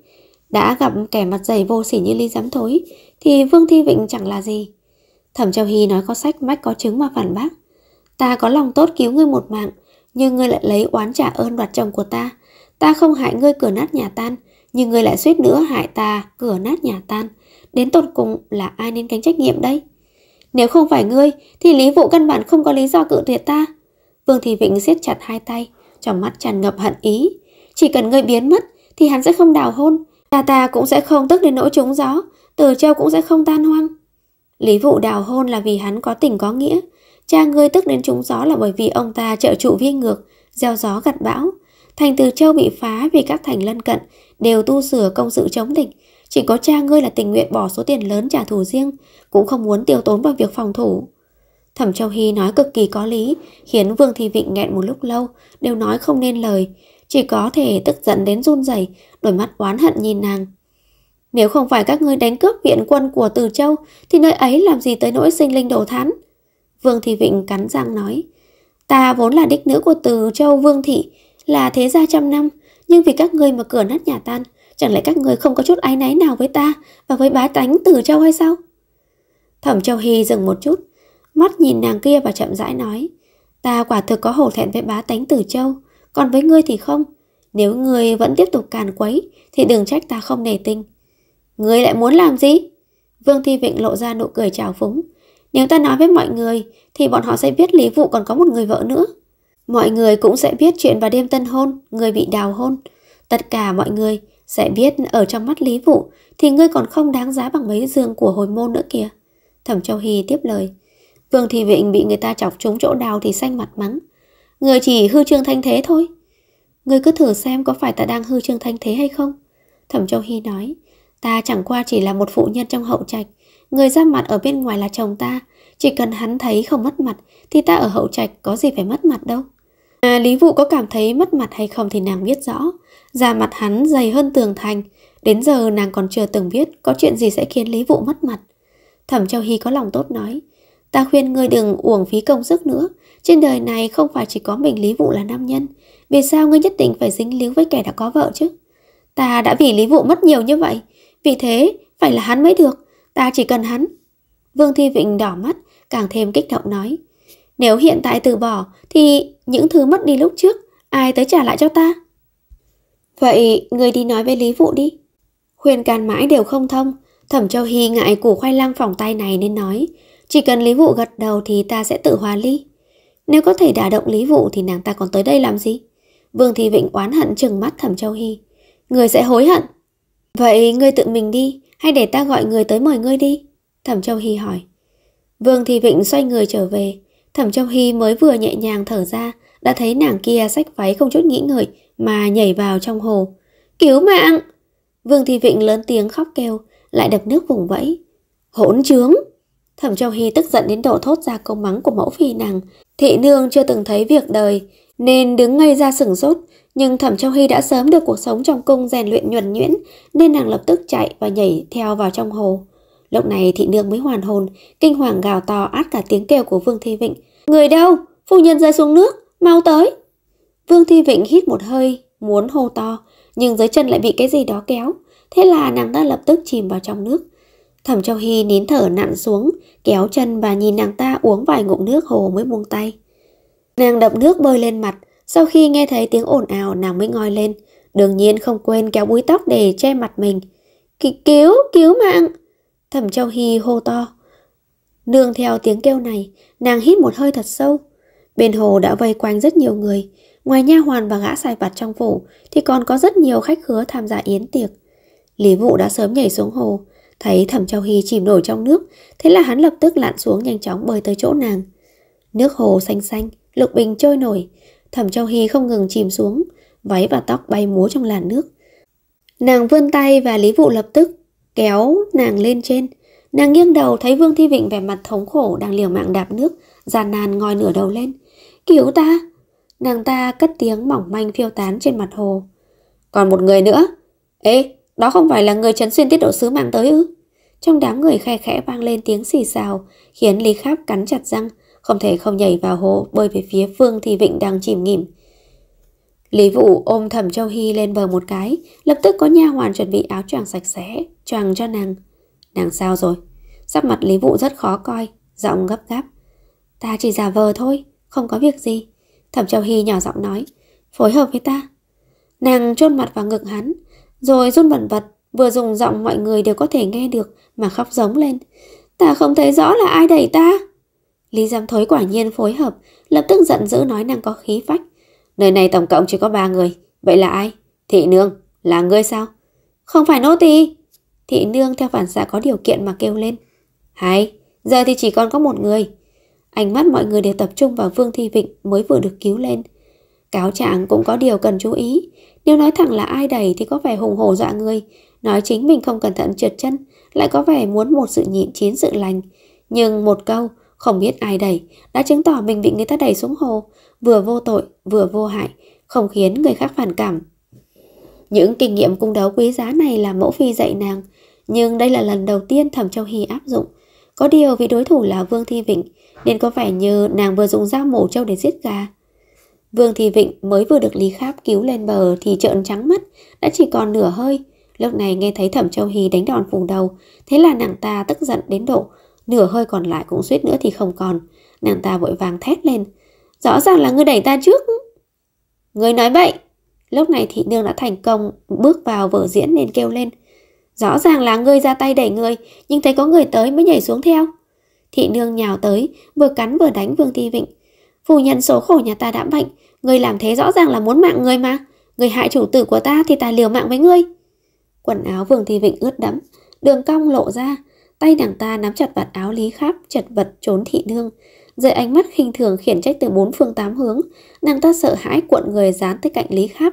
Đã gặp kẻ mặt dày vô sỉ như Lý Giám Thối, thì Vương Thi Vịnh chẳng là gì. Thẩm Châu Hy nói có sách mách có chứng mà phản bác. Ta có lòng tốt cứu ngươi một mạng, nhưng ngươi lại lấy oán trả ơn đoạt chồng của ta. Ta không hại ngươi cửa nát nhà tan, nhưng người lại suýt nữa hại ta cửa nát nhà tan đến tột cùng là ai nên gánh trách nhiệm đây nếu không phải ngươi thì lý vụ căn bản không có lý do cự tuyệt ta vương thị vịnh siết chặt hai tay trong mắt tràn ngập hận ý chỉ cần ngươi biến mất thì hắn sẽ không đào hôn ta ta cũng sẽ không tức đến nỗi trúng gió từ châu cũng sẽ không tan hoang lý vụ đào hôn là vì hắn có tình có nghĩa cha ngươi tức đến trúng gió là bởi vì ông ta trợ trụ viên ngược gieo gió gặt bão thành từ châu bị phá vì các thành lân cận đều tu sửa công sự chống địch. Chỉ có cha ngươi là tình nguyện bỏ số tiền lớn trả thù riêng, cũng không muốn tiêu tốn vào việc phòng thủ. Thẩm Châu Hy nói cực kỳ có lý, khiến Vương Thị Vịnh nghẹn một lúc lâu, đều nói không nên lời, chỉ có thể tức giận đến run rẩy, đôi mắt oán hận nhìn nàng. Nếu không phải các ngươi đánh cướp viện quân của Từ Châu, thì nơi ấy làm gì tới nỗi sinh linh đổ thán? Vương Thị Vịnh cắn răng nói, ta vốn là đích nữ của Từ Châu Vương Thị, là thế gia trăm năm, nhưng vì các ngươi mà cửa nát nhà tan, chẳng lẽ các ngươi không có chút áy náy nào với ta và với bá tánh tử châu hay sao? Thẩm châu Hy dừng một chút, mắt nhìn nàng kia và chậm rãi nói, ta quả thực có hổ thẹn với bá tánh tử châu, còn với ngươi thì không. Nếu ngươi vẫn tiếp tục càn quấy thì đừng trách ta không nề tình. Ngươi lại muốn làm gì? Vương Thi Vịnh lộ ra nụ cười trào phúng. Nếu ta nói với mọi người thì bọn họ sẽ biết Lý Vụ còn có một người vợ nữa. Mọi người cũng sẽ biết chuyện vào đêm tân hôn, người bị đào hôn. Tất cả mọi người sẽ biết ở trong mắt Lý vụ thì ngươi còn không đáng giá bằng mấy giường của hồi môn nữa kìa. Thẩm Châu Hy tiếp lời. Vương Thị Vịnh bị người ta chọc trúng chỗ đào thì xanh mặt mắng. Người chỉ hư trương thanh thế thôi. Người cứ thử xem có phải ta đang hư trương thanh thế hay không. Thẩm Châu Hy nói. Ta chẳng qua chỉ là một phụ nhân trong hậu trạch. Người ra mặt ở bên ngoài là chồng ta. Chỉ cần hắn thấy không mất mặt thì ta ở hậu trạch có gì phải mất mặt đâu. À, Lý Vụ có cảm thấy mất mặt hay không thì nàng biết rõ. Da mặt hắn dày hơn tường thành. Đến giờ nàng còn chưa từng biết có chuyện gì sẽ khiến Lý Vụ mất mặt. Thẩm Châu Hy có lòng tốt nói. Ta khuyên ngươi đừng uổng phí công sức nữa. Trên đời này không phải chỉ có mình Lý Vụ là nam nhân. Vì sao ngươi nhất định phải dính líu với kẻ đã có vợ chứ? Ta đã vì Lý Vụ mất nhiều như vậy. Vì thế, phải là hắn mới được. Ta chỉ cần hắn. Vương Thi Vịnh đỏ mắt, càng thêm kích động nói. Nếu hiện tại từ bỏ thì những thứ mất đi lúc trước ai tới trả lại cho ta? Vậy người đi nói với Lý Vụ đi. Khuyên can mãi đều không thông, Thẩm Châu Hy ngại củ khoai lang phòng tay này nên nói, chỉ cần Lý Vụ gật đầu thì ta sẽ tự hòa ly. Nếu có thể đả động Lý Vụ thì nàng ta còn tới đây làm gì? Vương Thị Vịnh oán hận chừng mắt Thẩm Châu Hy. Người sẽ hối hận. Vậy ngươi tự mình đi, hay để ta gọi người tới mời ngươi đi? Thẩm Châu Hy hỏi. Vương Thị Vịnh xoay người trở về, Thẩm Trong Hy mới vừa nhẹ nhàng thở ra, đã thấy nàng kia sách váy không chút nghĩ ngợi mà nhảy vào trong hồ. Cứu mạng! Vương Thị Vịnh lớn tiếng khóc kêu, lại đập nước vùng vẫy. Hỗn trướng! Thẩm Châu Hy tức giận đến độ thốt ra câu mắng của mẫu phi nàng. Thị nương chưa từng thấy việc đời, nên đứng ngay ra sửng sốt. Nhưng Thẩm Châu Hy đã sớm được cuộc sống trong cung rèn luyện nhuần nhuyễn, nên nàng lập tức chạy và nhảy theo vào trong hồ. Lúc này thị nương mới hoàn hồn, kinh hoàng gào to át cả tiếng kêu của Vương Thi Vịnh. Người đâu? Phu nhân rơi xuống nước, mau tới. Vương Thi Vịnh hít một hơi, muốn hô to, nhưng dưới chân lại bị cái gì đó kéo. Thế là nàng ta lập tức chìm vào trong nước. Thẩm Châu Hy nín thở nặn xuống, kéo chân và nhìn nàng ta uống vài ngụm nước hồ mới buông tay. Nàng đập nước bơi lên mặt, sau khi nghe thấy tiếng ồn ào nàng mới ngoi lên, đương nhiên không quên kéo búi tóc để che mặt mình. K cứu, cứu mạng! Thẩm Châu Hy hô to. Nương theo tiếng kêu này, nàng hít một hơi thật sâu. Bên hồ đã vây quanh rất nhiều người, ngoài nha hoàn và gã sai vặt trong phủ thì còn có rất nhiều khách khứa tham gia yến tiệc. Lý Vũ đã sớm nhảy xuống hồ, thấy Thẩm Châu Hy chìm nổi trong nước, thế là hắn lập tức lặn xuống nhanh chóng bơi tới chỗ nàng. Nước hồ xanh xanh, lục bình trôi nổi, Thẩm Châu Hy không ngừng chìm xuống, váy và tóc bay múa trong làn nước. Nàng vươn tay và Lý Vụ lập tức kéo nàng lên trên. Nàng nghiêng đầu thấy Vương Thi Vịnh vẻ mặt thống khổ đang liều mạng đạp nước, giàn nàn ngòi nửa đầu lên. Cứu ta! Nàng ta cất tiếng mỏng manh phiêu tán trên mặt hồ. Còn một người nữa. Ê, đó không phải là người Trấn Xuyên tiết độ sứ mang tới ư? Trong đám người khe khẽ vang lên tiếng xì xào, khiến Lý Kháp cắn chặt răng, không thể không nhảy vào hồ bơi về phía Vương Thi Vịnh đang chìm nghỉm. Lý Vũ ôm Thẩm Châu Hy lên bờ một cái, lập tức có nha hoàn chuẩn bị áo choàng sạch sẽ, choàng cho nàng. Nàng sao rồi? Sắc mặt Lý Vũ rất khó coi, giọng gấp gáp. Ta chỉ giả vờ thôi, không có việc gì. Thẩm Châu Hy nhỏ giọng nói, phối hợp với ta. Nàng chôn mặt vào ngực hắn, rồi run bẩn vật, vừa dùng giọng mọi người đều có thể nghe được mà khóc giống lên. Ta không thấy rõ là ai đẩy ta. Lý Giám Thối quả nhiên phối hợp, lập tức giận dữ nói nàng có khí phách, Nơi này tổng cộng chỉ có ba người. Vậy là ai? Thị nương. Là ngươi sao? Không phải nô tỳ Thị nương theo phản xạ có điều kiện mà kêu lên. Hay, giờ thì chỉ còn có một người. Ánh mắt mọi người đều tập trung vào Vương Thi Vịnh mới vừa được cứu lên. Cáo trạng cũng có điều cần chú ý. Nếu nói thẳng là ai đẩy thì có vẻ hùng hổ dọa người. Nói chính mình không cẩn thận trượt chân, lại có vẻ muốn một sự nhịn chín sự lành. Nhưng một câu, không biết ai đẩy, đã chứng tỏ mình bị người ta đẩy xuống hồ vừa vô tội vừa vô hại, không khiến người khác phản cảm. Những kinh nghiệm cung đấu quý giá này là mẫu phi dạy nàng, nhưng đây là lần đầu tiên Thẩm Châu Hy áp dụng. Có điều vì đối thủ là Vương Thi Vịnh, nên có vẻ như nàng vừa dùng dao mổ châu để giết gà. Vương Thi Vịnh mới vừa được Lý Kháp cứu lên bờ thì trợn trắng mắt, đã chỉ còn nửa hơi. Lúc này nghe thấy Thẩm Châu Hy đánh đòn vùng đầu, thế là nàng ta tức giận đến độ, nửa hơi còn lại cũng suýt nữa thì không còn. Nàng ta vội vàng thét lên, Rõ ràng là ngươi đẩy ta trước. Ngươi nói vậy. Lúc này thị nương đã thành công bước vào vở diễn nên kêu lên. Rõ ràng là ngươi ra tay đẩy người, nhưng thấy có người tới mới nhảy xuống theo. Thị nương nhào tới, vừa cắn vừa đánh Vương Thi Vịnh. Phủ nhận số khổ nhà ta đã bệnh, ngươi làm thế rõ ràng là muốn mạng ngươi mà. Ngươi hại chủ tử của ta thì ta liều mạng với ngươi. Quần áo Vương Thi Vịnh ướt đẫm, đường cong lộ ra, tay nàng ta nắm chặt vạt áo Lý Kháp, chật vật trốn thị nương dưới ánh mắt khinh thường khiển trách từ bốn phương tám hướng, nàng ta sợ hãi cuộn người dán tới cạnh Lý Kháp.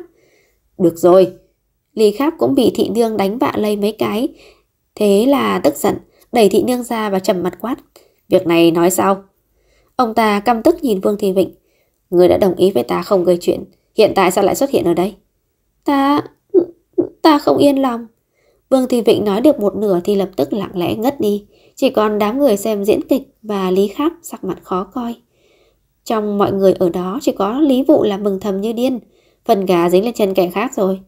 Được rồi, Lý Kháp cũng bị thị nương đánh vạ lây mấy cái, thế là tức giận, đẩy thị nương ra và trầm mặt quát. Việc này nói sao? Ông ta căm tức nhìn Vương Thị Vịnh. Người đã đồng ý với ta không gây chuyện, hiện tại sao lại xuất hiện ở đây? Ta... ta không yên lòng. Vương Thị Vịnh nói được một nửa thì lập tức lặng lẽ ngất đi chỉ còn đám người xem diễn kịch và Lý Khắc sắc mặt khó coi. Trong mọi người ở đó chỉ có Lý Vụ là mừng thầm như điên, phần gà dính lên chân kẻ khác rồi.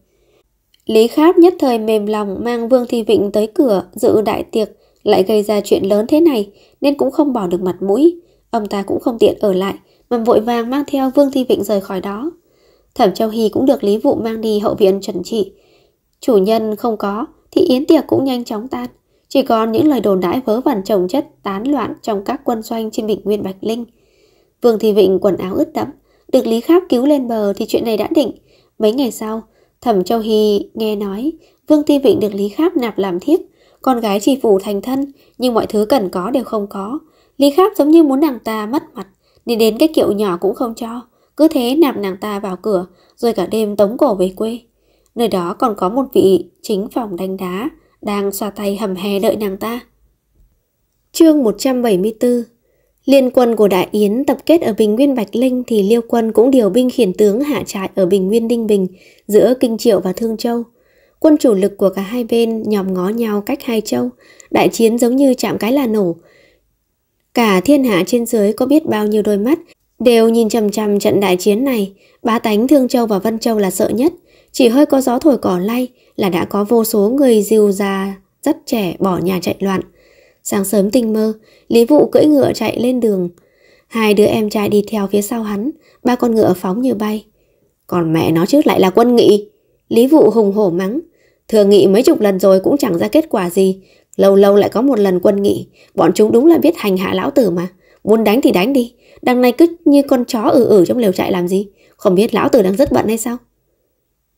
Lý Kháp nhất thời mềm lòng mang Vương Thi Vịnh tới cửa dự đại tiệc, lại gây ra chuyện lớn thế này nên cũng không bỏ được mặt mũi. Ông ta cũng không tiện ở lại, mà vội vàng mang theo Vương Thi Vịnh rời khỏi đó. Thẩm Châu Hy cũng được Lý Vụ mang đi hậu viện chuẩn trị. Chủ nhân không có, thì yến tiệc cũng nhanh chóng tan. Chỉ còn những lời đồn đãi vớ vẩn trồng chất tán loạn trong các quân doanh trên vịnh nguyên Bạch Linh. Vương Thị Vịnh quần áo ướt đẫm, được Lý Kháp cứu lên bờ thì chuyện này đã định. Mấy ngày sau, Thẩm Châu Hy nghe nói Vương Thị Vịnh được Lý Kháp nạp làm thiếp, con gái chỉ phủ thành thân, nhưng mọi thứ cần có đều không có. Lý Kháp giống như muốn nàng ta mất mặt, đi đến cái kiệu nhỏ cũng không cho. Cứ thế nạp nàng ta vào cửa, rồi cả đêm tống cổ về quê. Nơi đó còn có một vị chính phòng đánh đá, đang xoa tay hầm hè đợi nàng ta. Chương 174 Liên quân của Đại Yến tập kết ở Bình Nguyên Bạch Linh thì Liêu quân cũng điều binh khiển tướng hạ trại ở Bình Nguyên Đinh Bình giữa Kinh Triệu và Thương Châu. Quân chủ lực của cả hai bên nhòm ngó nhau cách hai châu, đại chiến giống như chạm cái là nổ. Cả thiên hạ trên dưới có biết bao nhiêu đôi mắt đều nhìn chằm chằm trận đại chiến này, Ba tánh Thương Châu và Vân Châu là sợ nhất – chỉ hơi có gió thổi cỏ lay là đã có vô số người diều già rất trẻ bỏ nhà chạy loạn. Sáng sớm tinh mơ, Lý Vụ cưỡi ngựa chạy lên đường. Hai đứa em trai đi theo phía sau hắn, ba con ngựa phóng như bay. Còn mẹ nó trước lại là quân nghị. Lý Vụ hùng hổ mắng. Thừa nghị mấy chục lần rồi cũng chẳng ra kết quả gì. Lâu lâu lại có một lần quân nghị. Bọn chúng đúng là biết hành hạ lão tử mà. Muốn đánh thì đánh đi. Đằng này cứ như con chó ừ ừ trong lều trại làm gì. Không biết lão tử đang rất bận hay sao?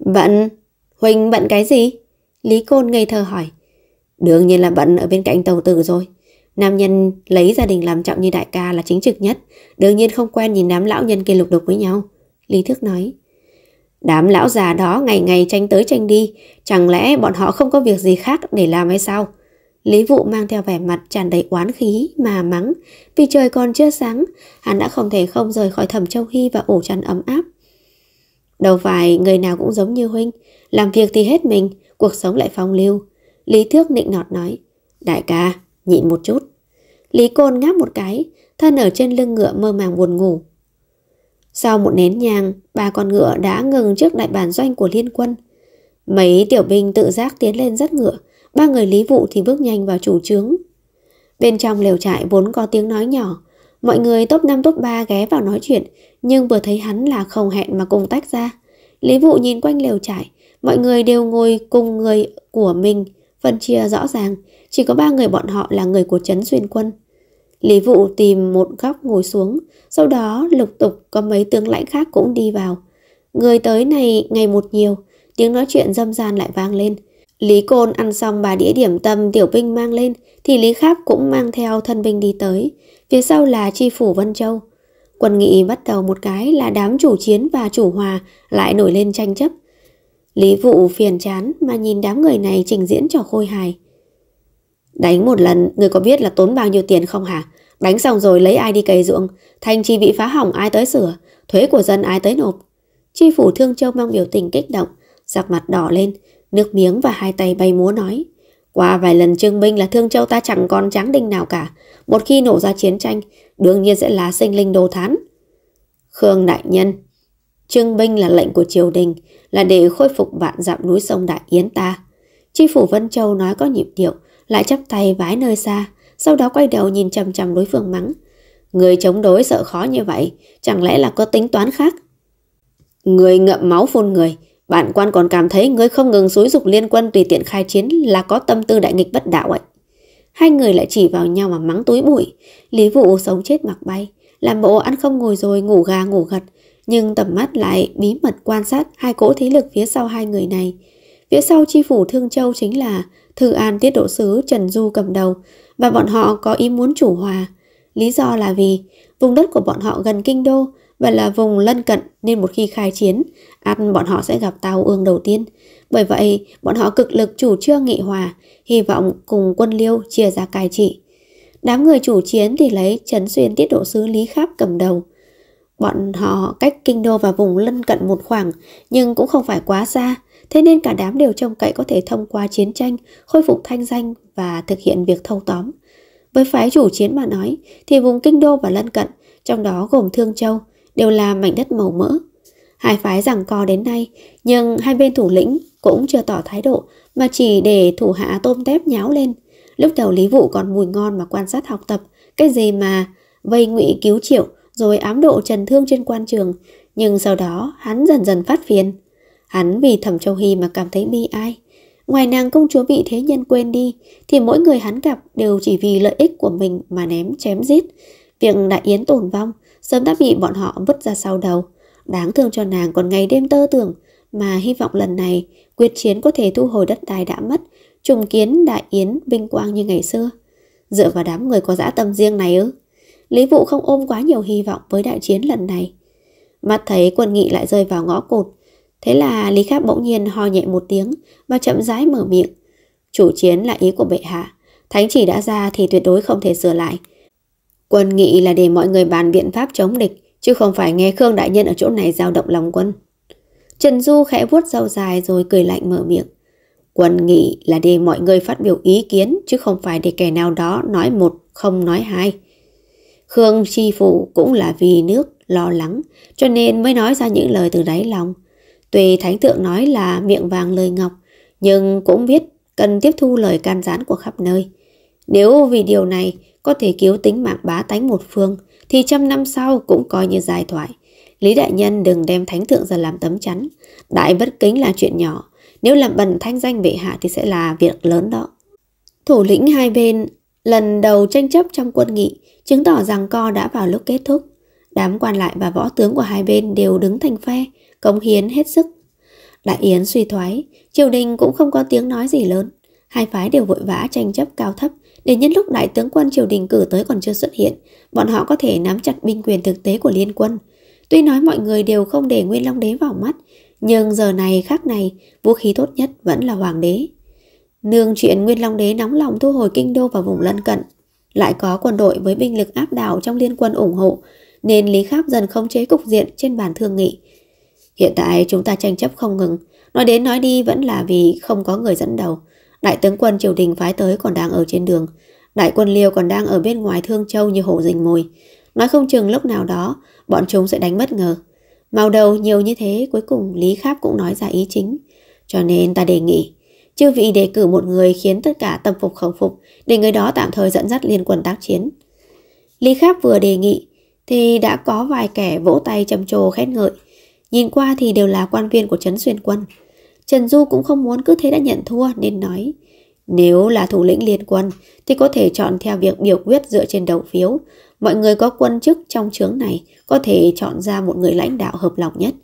Bận, Huỳnh bận cái gì? Lý Côn ngây thơ hỏi. Đương nhiên là bận ở bên cạnh tàu tử rồi. Nam nhân lấy gia đình làm trọng như đại ca là chính trực nhất, đương nhiên không quen nhìn đám lão nhân kia lục đục với nhau. Lý Thước nói. Đám lão già đó ngày ngày tranh tới tranh đi, chẳng lẽ bọn họ không có việc gì khác để làm hay sao? Lý Vụ mang theo vẻ mặt tràn đầy oán khí mà mắng, vì trời còn chưa sáng, hắn đã không thể không rời khỏi Thẩm Châu Hy và ổ chăn ấm áp Đâu phải người nào cũng giống như huynh, làm việc thì hết mình, cuộc sống lại phong lưu. Lý Thước nịnh nọt nói, đại ca, nhịn một chút. Lý Côn ngáp một cái, thân ở trên lưng ngựa mơ màng buồn ngủ. Sau một nén nhang, ba con ngựa đã ngừng trước đại bản doanh của liên quân. Mấy tiểu binh tự giác tiến lên dắt ngựa, ba người lý vụ thì bước nhanh vào chủ trướng. Bên trong lều trại vốn có tiếng nói nhỏ, Mọi người top 5 top 3 ghé vào nói chuyện, nhưng vừa thấy hắn là không hẹn mà cùng tách ra. Lý vụ nhìn quanh lều trải mọi người đều ngồi cùng người của mình, phân chia rõ ràng, chỉ có ba người bọn họ là người của trấn xuyên quân. Lý vụ tìm một góc ngồi xuống, sau đó lục tục có mấy tướng lãnh khác cũng đi vào. Người tới này ngày một nhiều, tiếng nói chuyện dâm gian lại vang lên – Lý Côn ăn xong bà đĩa điểm tâm tiểu binh mang lên thì Lý Kháp cũng mang theo thân binh đi tới, phía sau là tri phủ Vân Châu. Quân nghị bắt đầu một cái là đám chủ chiến và chủ hòa lại nổi lên tranh chấp. Lý Vụ phiền chán mà nhìn đám người này trình diễn trò khôi hài. Đánh một lần, người có biết là tốn bao nhiêu tiền không hả? Đánh xong rồi lấy ai đi cày ruộng, thanh chi bị phá hỏng ai tới sửa, thuế của dân ai tới nộp. Tri phủ Thương Châu mang biểu tình kích động, giặc mặt đỏ lên, Nước miếng và hai tay bay múa nói. Qua vài lần trưng binh là Thương Châu ta chẳng còn tráng đinh nào cả. Một khi nổ ra chiến tranh, đương nhiên sẽ là sinh linh đồ thán. Khương Đại Nhân Trưng binh là lệnh của triều đình, là để khôi phục vạn dặm núi sông Đại Yến ta. Chi phủ Vân Châu nói có nhịp điệu, lại chắp tay vái nơi xa, sau đó quay đầu nhìn chằm chằm đối phương mắng. Người chống đối sợ khó như vậy, chẳng lẽ là có tính toán khác? Người ngậm máu phun người, Bản quan còn cảm thấy người không ngừng xúi dục liên quân tùy tiện khai chiến là có tâm tư đại nghịch bất đạo ấy. Hai người lại chỉ vào nhau mà mắng túi bụi. Lý vụ sống chết mặc bay, làm bộ ăn không ngồi rồi ngủ gà ngủ gật. Nhưng tầm mắt lại bí mật quan sát hai cỗ thế lực phía sau hai người này. Phía sau chi phủ Thương Châu chính là Thư An Tiết Độ Sứ Trần Du cầm đầu và bọn họ có ý muốn chủ hòa. Lý do là vì vùng đất của bọn họ gần kinh đô và là vùng lân cận nên một khi khai chiến, ắt bọn họ sẽ gặp tao ương đầu tiên. Bởi vậy, bọn họ cực lực chủ trương nghị hòa, hy vọng cùng quân liêu chia ra cai trị. Đám người chủ chiến thì lấy Trấn Xuyên tiết độ sứ Lý Kháp cầm đầu. Bọn họ cách kinh đô và vùng lân cận một khoảng, nhưng cũng không phải quá xa, thế nên cả đám đều trông cậy có thể thông qua chiến tranh, khôi phục thanh danh và thực hiện việc thâu tóm. Với phái chủ chiến mà nói, thì vùng kinh đô và lân cận, trong đó gồm Thương Châu, đều là mảnh đất màu mỡ. Hai phái rằng co đến nay, nhưng hai bên thủ lĩnh cũng chưa tỏ thái độ mà chỉ để thủ hạ tôm tép nháo lên. Lúc đầu Lý Vũ còn mùi ngon mà quan sát học tập, cái gì mà vây ngụy cứu triệu rồi ám độ trần thương trên quan trường, nhưng sau đó hắn dần dần phát phiền. Hắn vì thẩm châu Hy mà cảm thấy bi ai. Ngoài nàng công chúa bị thế nhân quên đi, thì mỗi người hắn gặp đều chỉ vì lợi ích của mình mà ném chém giết. Việc đại yến tổn vong sớm đã bị bọn họ vứt ra sau đầu. Đáng thương cho nàng còn ngày đêm tơ tưởng, mà hy vọng lần này quyết chiến có thể thu hồi đất đai đã mất, trùng kiến đại yến vinh quang như ngày xưa. Dựa vào đám người có dã tâm riêng này ư? Lý Vũ không ôm quá nhiều hy vọng với đại chiến lần này. Mắt thấy quân nghị lại rơi vào ngõ cụt, thế là Lý Khác bỗng nhiên ho nhẹ một tiếng và chậm rãi mở miệng. Chủ chiến là ý của bệ hạ, thánh chỉ đã ra thì tuyệt đối không thể sửa lại, Quân nghị là để mọi người bàn biện pháp chống địch, chứ không phải nghe Khương Đại Nhân ở chỗ này giao động lòng quân. Trần Du khẽ vuốt râu dài rồi cười lạnh mở miệng. Quân nghị là để mọi người phát biểu ý kiến, chứ không phải để kẻ nào đó nói một, không nói hai. Khương Chi Phủ cũng là vì nước, lo lắng, cho nên mới nói ra những lời từ đáy lòng. Tuy Thánh Thượng nói là miệng vàng lời ngọc, nhưng cũng biết cần tiếp thu lời can gián của khắp nơi. Nếu vì điều này có thể cứu tính mạng bá tánh một phương, thì trăm năm sau cũng coi như giải thoại. Lý Đại Nhân đừng đem thánh thượng ra làm tấm chắn. Đại bất kính là chuyện nhỏ, nếu làm bẩn thanh danh bệ hạ thì sẽ là việc lớn đó. Thủ lĩnh hai bên lần đầu tranh chấp trong quân nghị chứng tỏ rằng co đã vào lúc kết thúc. Đám quan lại và võ tướng của hai bên đều đứng thành phe, công hiến hết sức. Đại Yến suy thoái, triều đình cũng không có tiếng nói gì lớn. Hai phái đều vội vã tranh chấp cao thấp, để nhân lúc đại tướng quân triều đình cử tới còn chưa xuất hiện, bọn họ có thể nắm chặt binh quyền thực tế của liên quân. Tuy nói mọi người đều không để Nguyên Long Đế vào mắt, nhưng giờ này khác này, vũ khí tốt nhất vẫn là Hoàng Đế. Nương chuyện Nguyên Long Đế nóng lòng thu hồi kinh đô và vùng lân cận, lại có quân đội với binh lực áp đảo trong liên quân ủng hộ, nên Lý Kháp dần không chế cục diện trên bàn thương nghị. Hiện tại chúng ta tranh chấp không ngừng, nói đến nói đi vẫn là vì không có người dẫn đầu, Đại tướng quân triều đình phái tới còn đang ở trên đường. Đại quân liêu còn đang ở bên ngoài Thương Châu như hổ rình mồi. Nói không chừng lúc nào đó, bọn chúng sẽ đánh bất ngờ. Màu đầu nhiều như thế, cuối cùng Lý Kháp cũng nói ra ý chính. Cho nên ta đề nghị, chư vị đề cử một người khiến tất cả tâm phục khẩu phục, để người đó tạm thời dẫn dắt liên quân tác chiến. Lý Kháp vừa đề nghị, thì đã có vài kẻ vỗ tay trầm trồ khét ngợi. Nhìn qua thì đều là quan viên của Trấn Xuyên Quân. Trần Du cũng không muốn cứ thế đã nhận thua nên nói Nếu là thủ lĩnh liên quân thì có thể chọn theo việc biểu quyết dựa trên đầu phiếu. Mọi người có quân chức trong chướng này có thể chọn ra một người lãnh đạo hợp lòng nhất.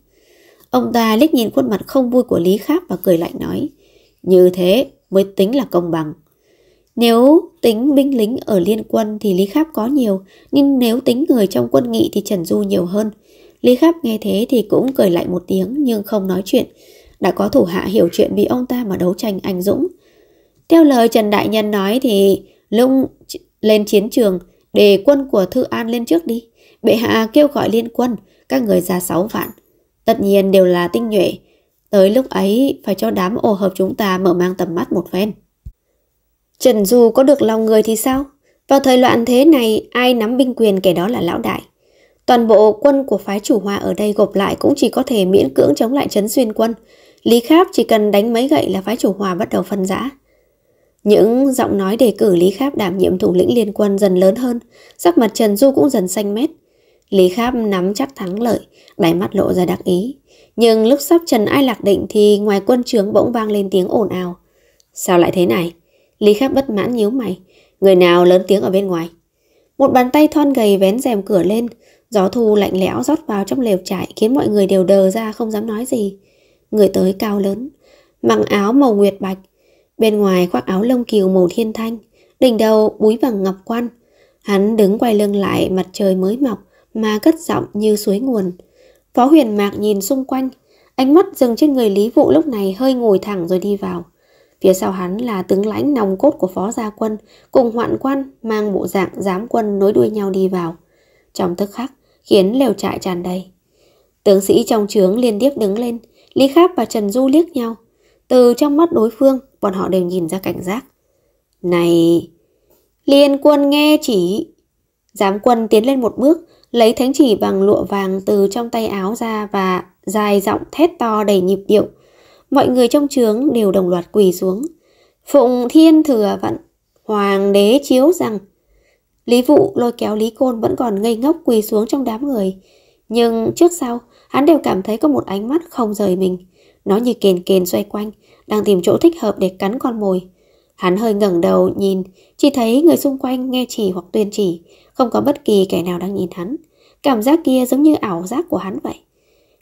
Ông ta liếc nhìn khuôn mặt không vui của Lý Kháp và cười lạnh nói Như thế mới tính là công bằng. Nếu tính binh lính ở liên quân thì Lý Kháp có nhiều, nhưng nếu tính người trong quân nghị thì Trần Du nhiều hơn. Lý Kháp nghe thế thì cũng cười lại một tiếng nhưng không nói chuyện đã có thủ hạ hiểu chuyện bị ông ta mà đấu tranh anh dũng. Theo lời Trần Đại Nhân nói thì lúc lên chiến trường để quân của Thư An lên trước đi. Bệ hạ kêu gọi liên quân, các người ra 6 vạn. Tất nhiên đều là tinh nhuệ. Tới lúc ấy phải cho đám ổ hợp chúng ta mở mang tầm mắt một phen. Trần Du có được lòng người thì sao? Vào thời loạn thế này, ai nắm binh quyền kẻ đó là lão đại. Toàn bộ quân của phái chủ hoa ở đây gộp lại cũng chỉ có thể miễn cưỡng chống lại Trấn Xuyên quân. Lý Kháp chỉ cần đánh mấy gậy là phái chủ hòa bắt đầu phân rã. Những giọng nói đề cử Lý Kháp đảm nhiệm thủ lĩnh liên quân dần lớn hơn, sắc mặt Trần Du cũng dần xanh mét. Lý Kháp nắm chắc thắng lợi, đáy mắt lộ ra đặc ý. Nhưng lúc sắp Trần Ai lạc định thì ngoài quân trướng bỗng vang lên tiếng ồn ào. Sao lại thế này? Lý Kháp bất mãn nhíu mày. Người nào lớn tiếng ở bên ngoài? Một bàn tay thon gầy vén rèm cửa lên, gió thu lạnh lẽo rót vào trong lều trại khiến mọi người đều đờ ra không dám nói gì người tới cao lớn, mặc áo màu nguyệt bạch, bên ngoài khoác áo lông kiều màu thiên thanh, đỉnh đầu búi bằng ngọc quan. Hắn đứng quay lưng lại mặt trời mới mọc mà cất giọng như suối nguồn. Phó huyền mạc nhìn xung quanh, ánh mắt dừng trên người Lý Vụ lúc này hơi ngồi thẳng rồi đi vào. Phía sau hắn là tướng lãnh nòng cốt của phó gia quân cùng hoạn quan mang bộ dạng giám quân nối đuôi nhau đi vào. Trong tức khắc khiến lều trại tràn đầy. Tướng sĩ trong trướng liên tiếp đứng lên, Lý Kháp và Trần Du liếc nhau. Từ trong mắt đối phương, bọn họ đều nhìn ra cảnh giác. Này! Liên quân nghe chỉ! Giám quân tiến lên một bước, lấy thánh chỉ bằng lụa vàng từ trong tay áo ra và dài giọng thét to đầy nhịp điệu. Mọi người trong trướng đều đồng loạt quỳ xuống. Phụng thiên thừa vận, hoàng đế chiếu rằng. Lý vụ lôi kéo Lý Côn vẫn còn ngây ngốc quỳ xuống trong đám người. Nhưng trước sau, hắn đều cảm thấy có một ánh mắt không rời mình. Nó như kền kền xoay quanh, đang tìm chỗ thích hợp để cắn con mồi. Hắn hơi ngẩng đầu nhìn, chỉ thấy người xung quanh nghe chỉ hoặc tuyên chỉ, không có bất kỳ kẻ nào đang nhìn hắn. Cảm giác kia giống như ảo giác của hắn vậy.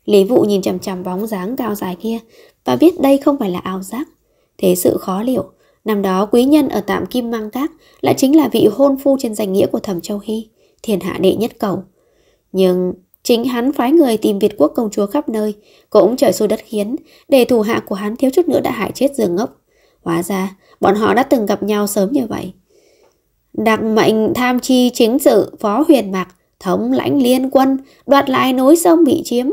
Lý vụ nhìn chằm chằm bóng dáng cao dài kia và biết đây không phải là ảo giác. Thế sự khó liệu, năm đó quý nhân ở tạm Kim Mang Các lại chính là vị hôn phu trên danh nghĩa của Thẩm Châu Hy, thiền hạ đệ nhất cầu. Nhưng Chính hắn phái người tìm Việt quốc công chúa khắp nơi, cũng trời xôi đất khiến, để thủ hạ của hắn thiếu chút nữa đã hại chết giường ngốc. Hóa ra, bọn họ đã từng gặp nhau sớm như vậy. Đặc mệnh tham chi chính sự phó huyền mạc, thống lãnh liên quân, đoạt lại núi sông bị chiếm.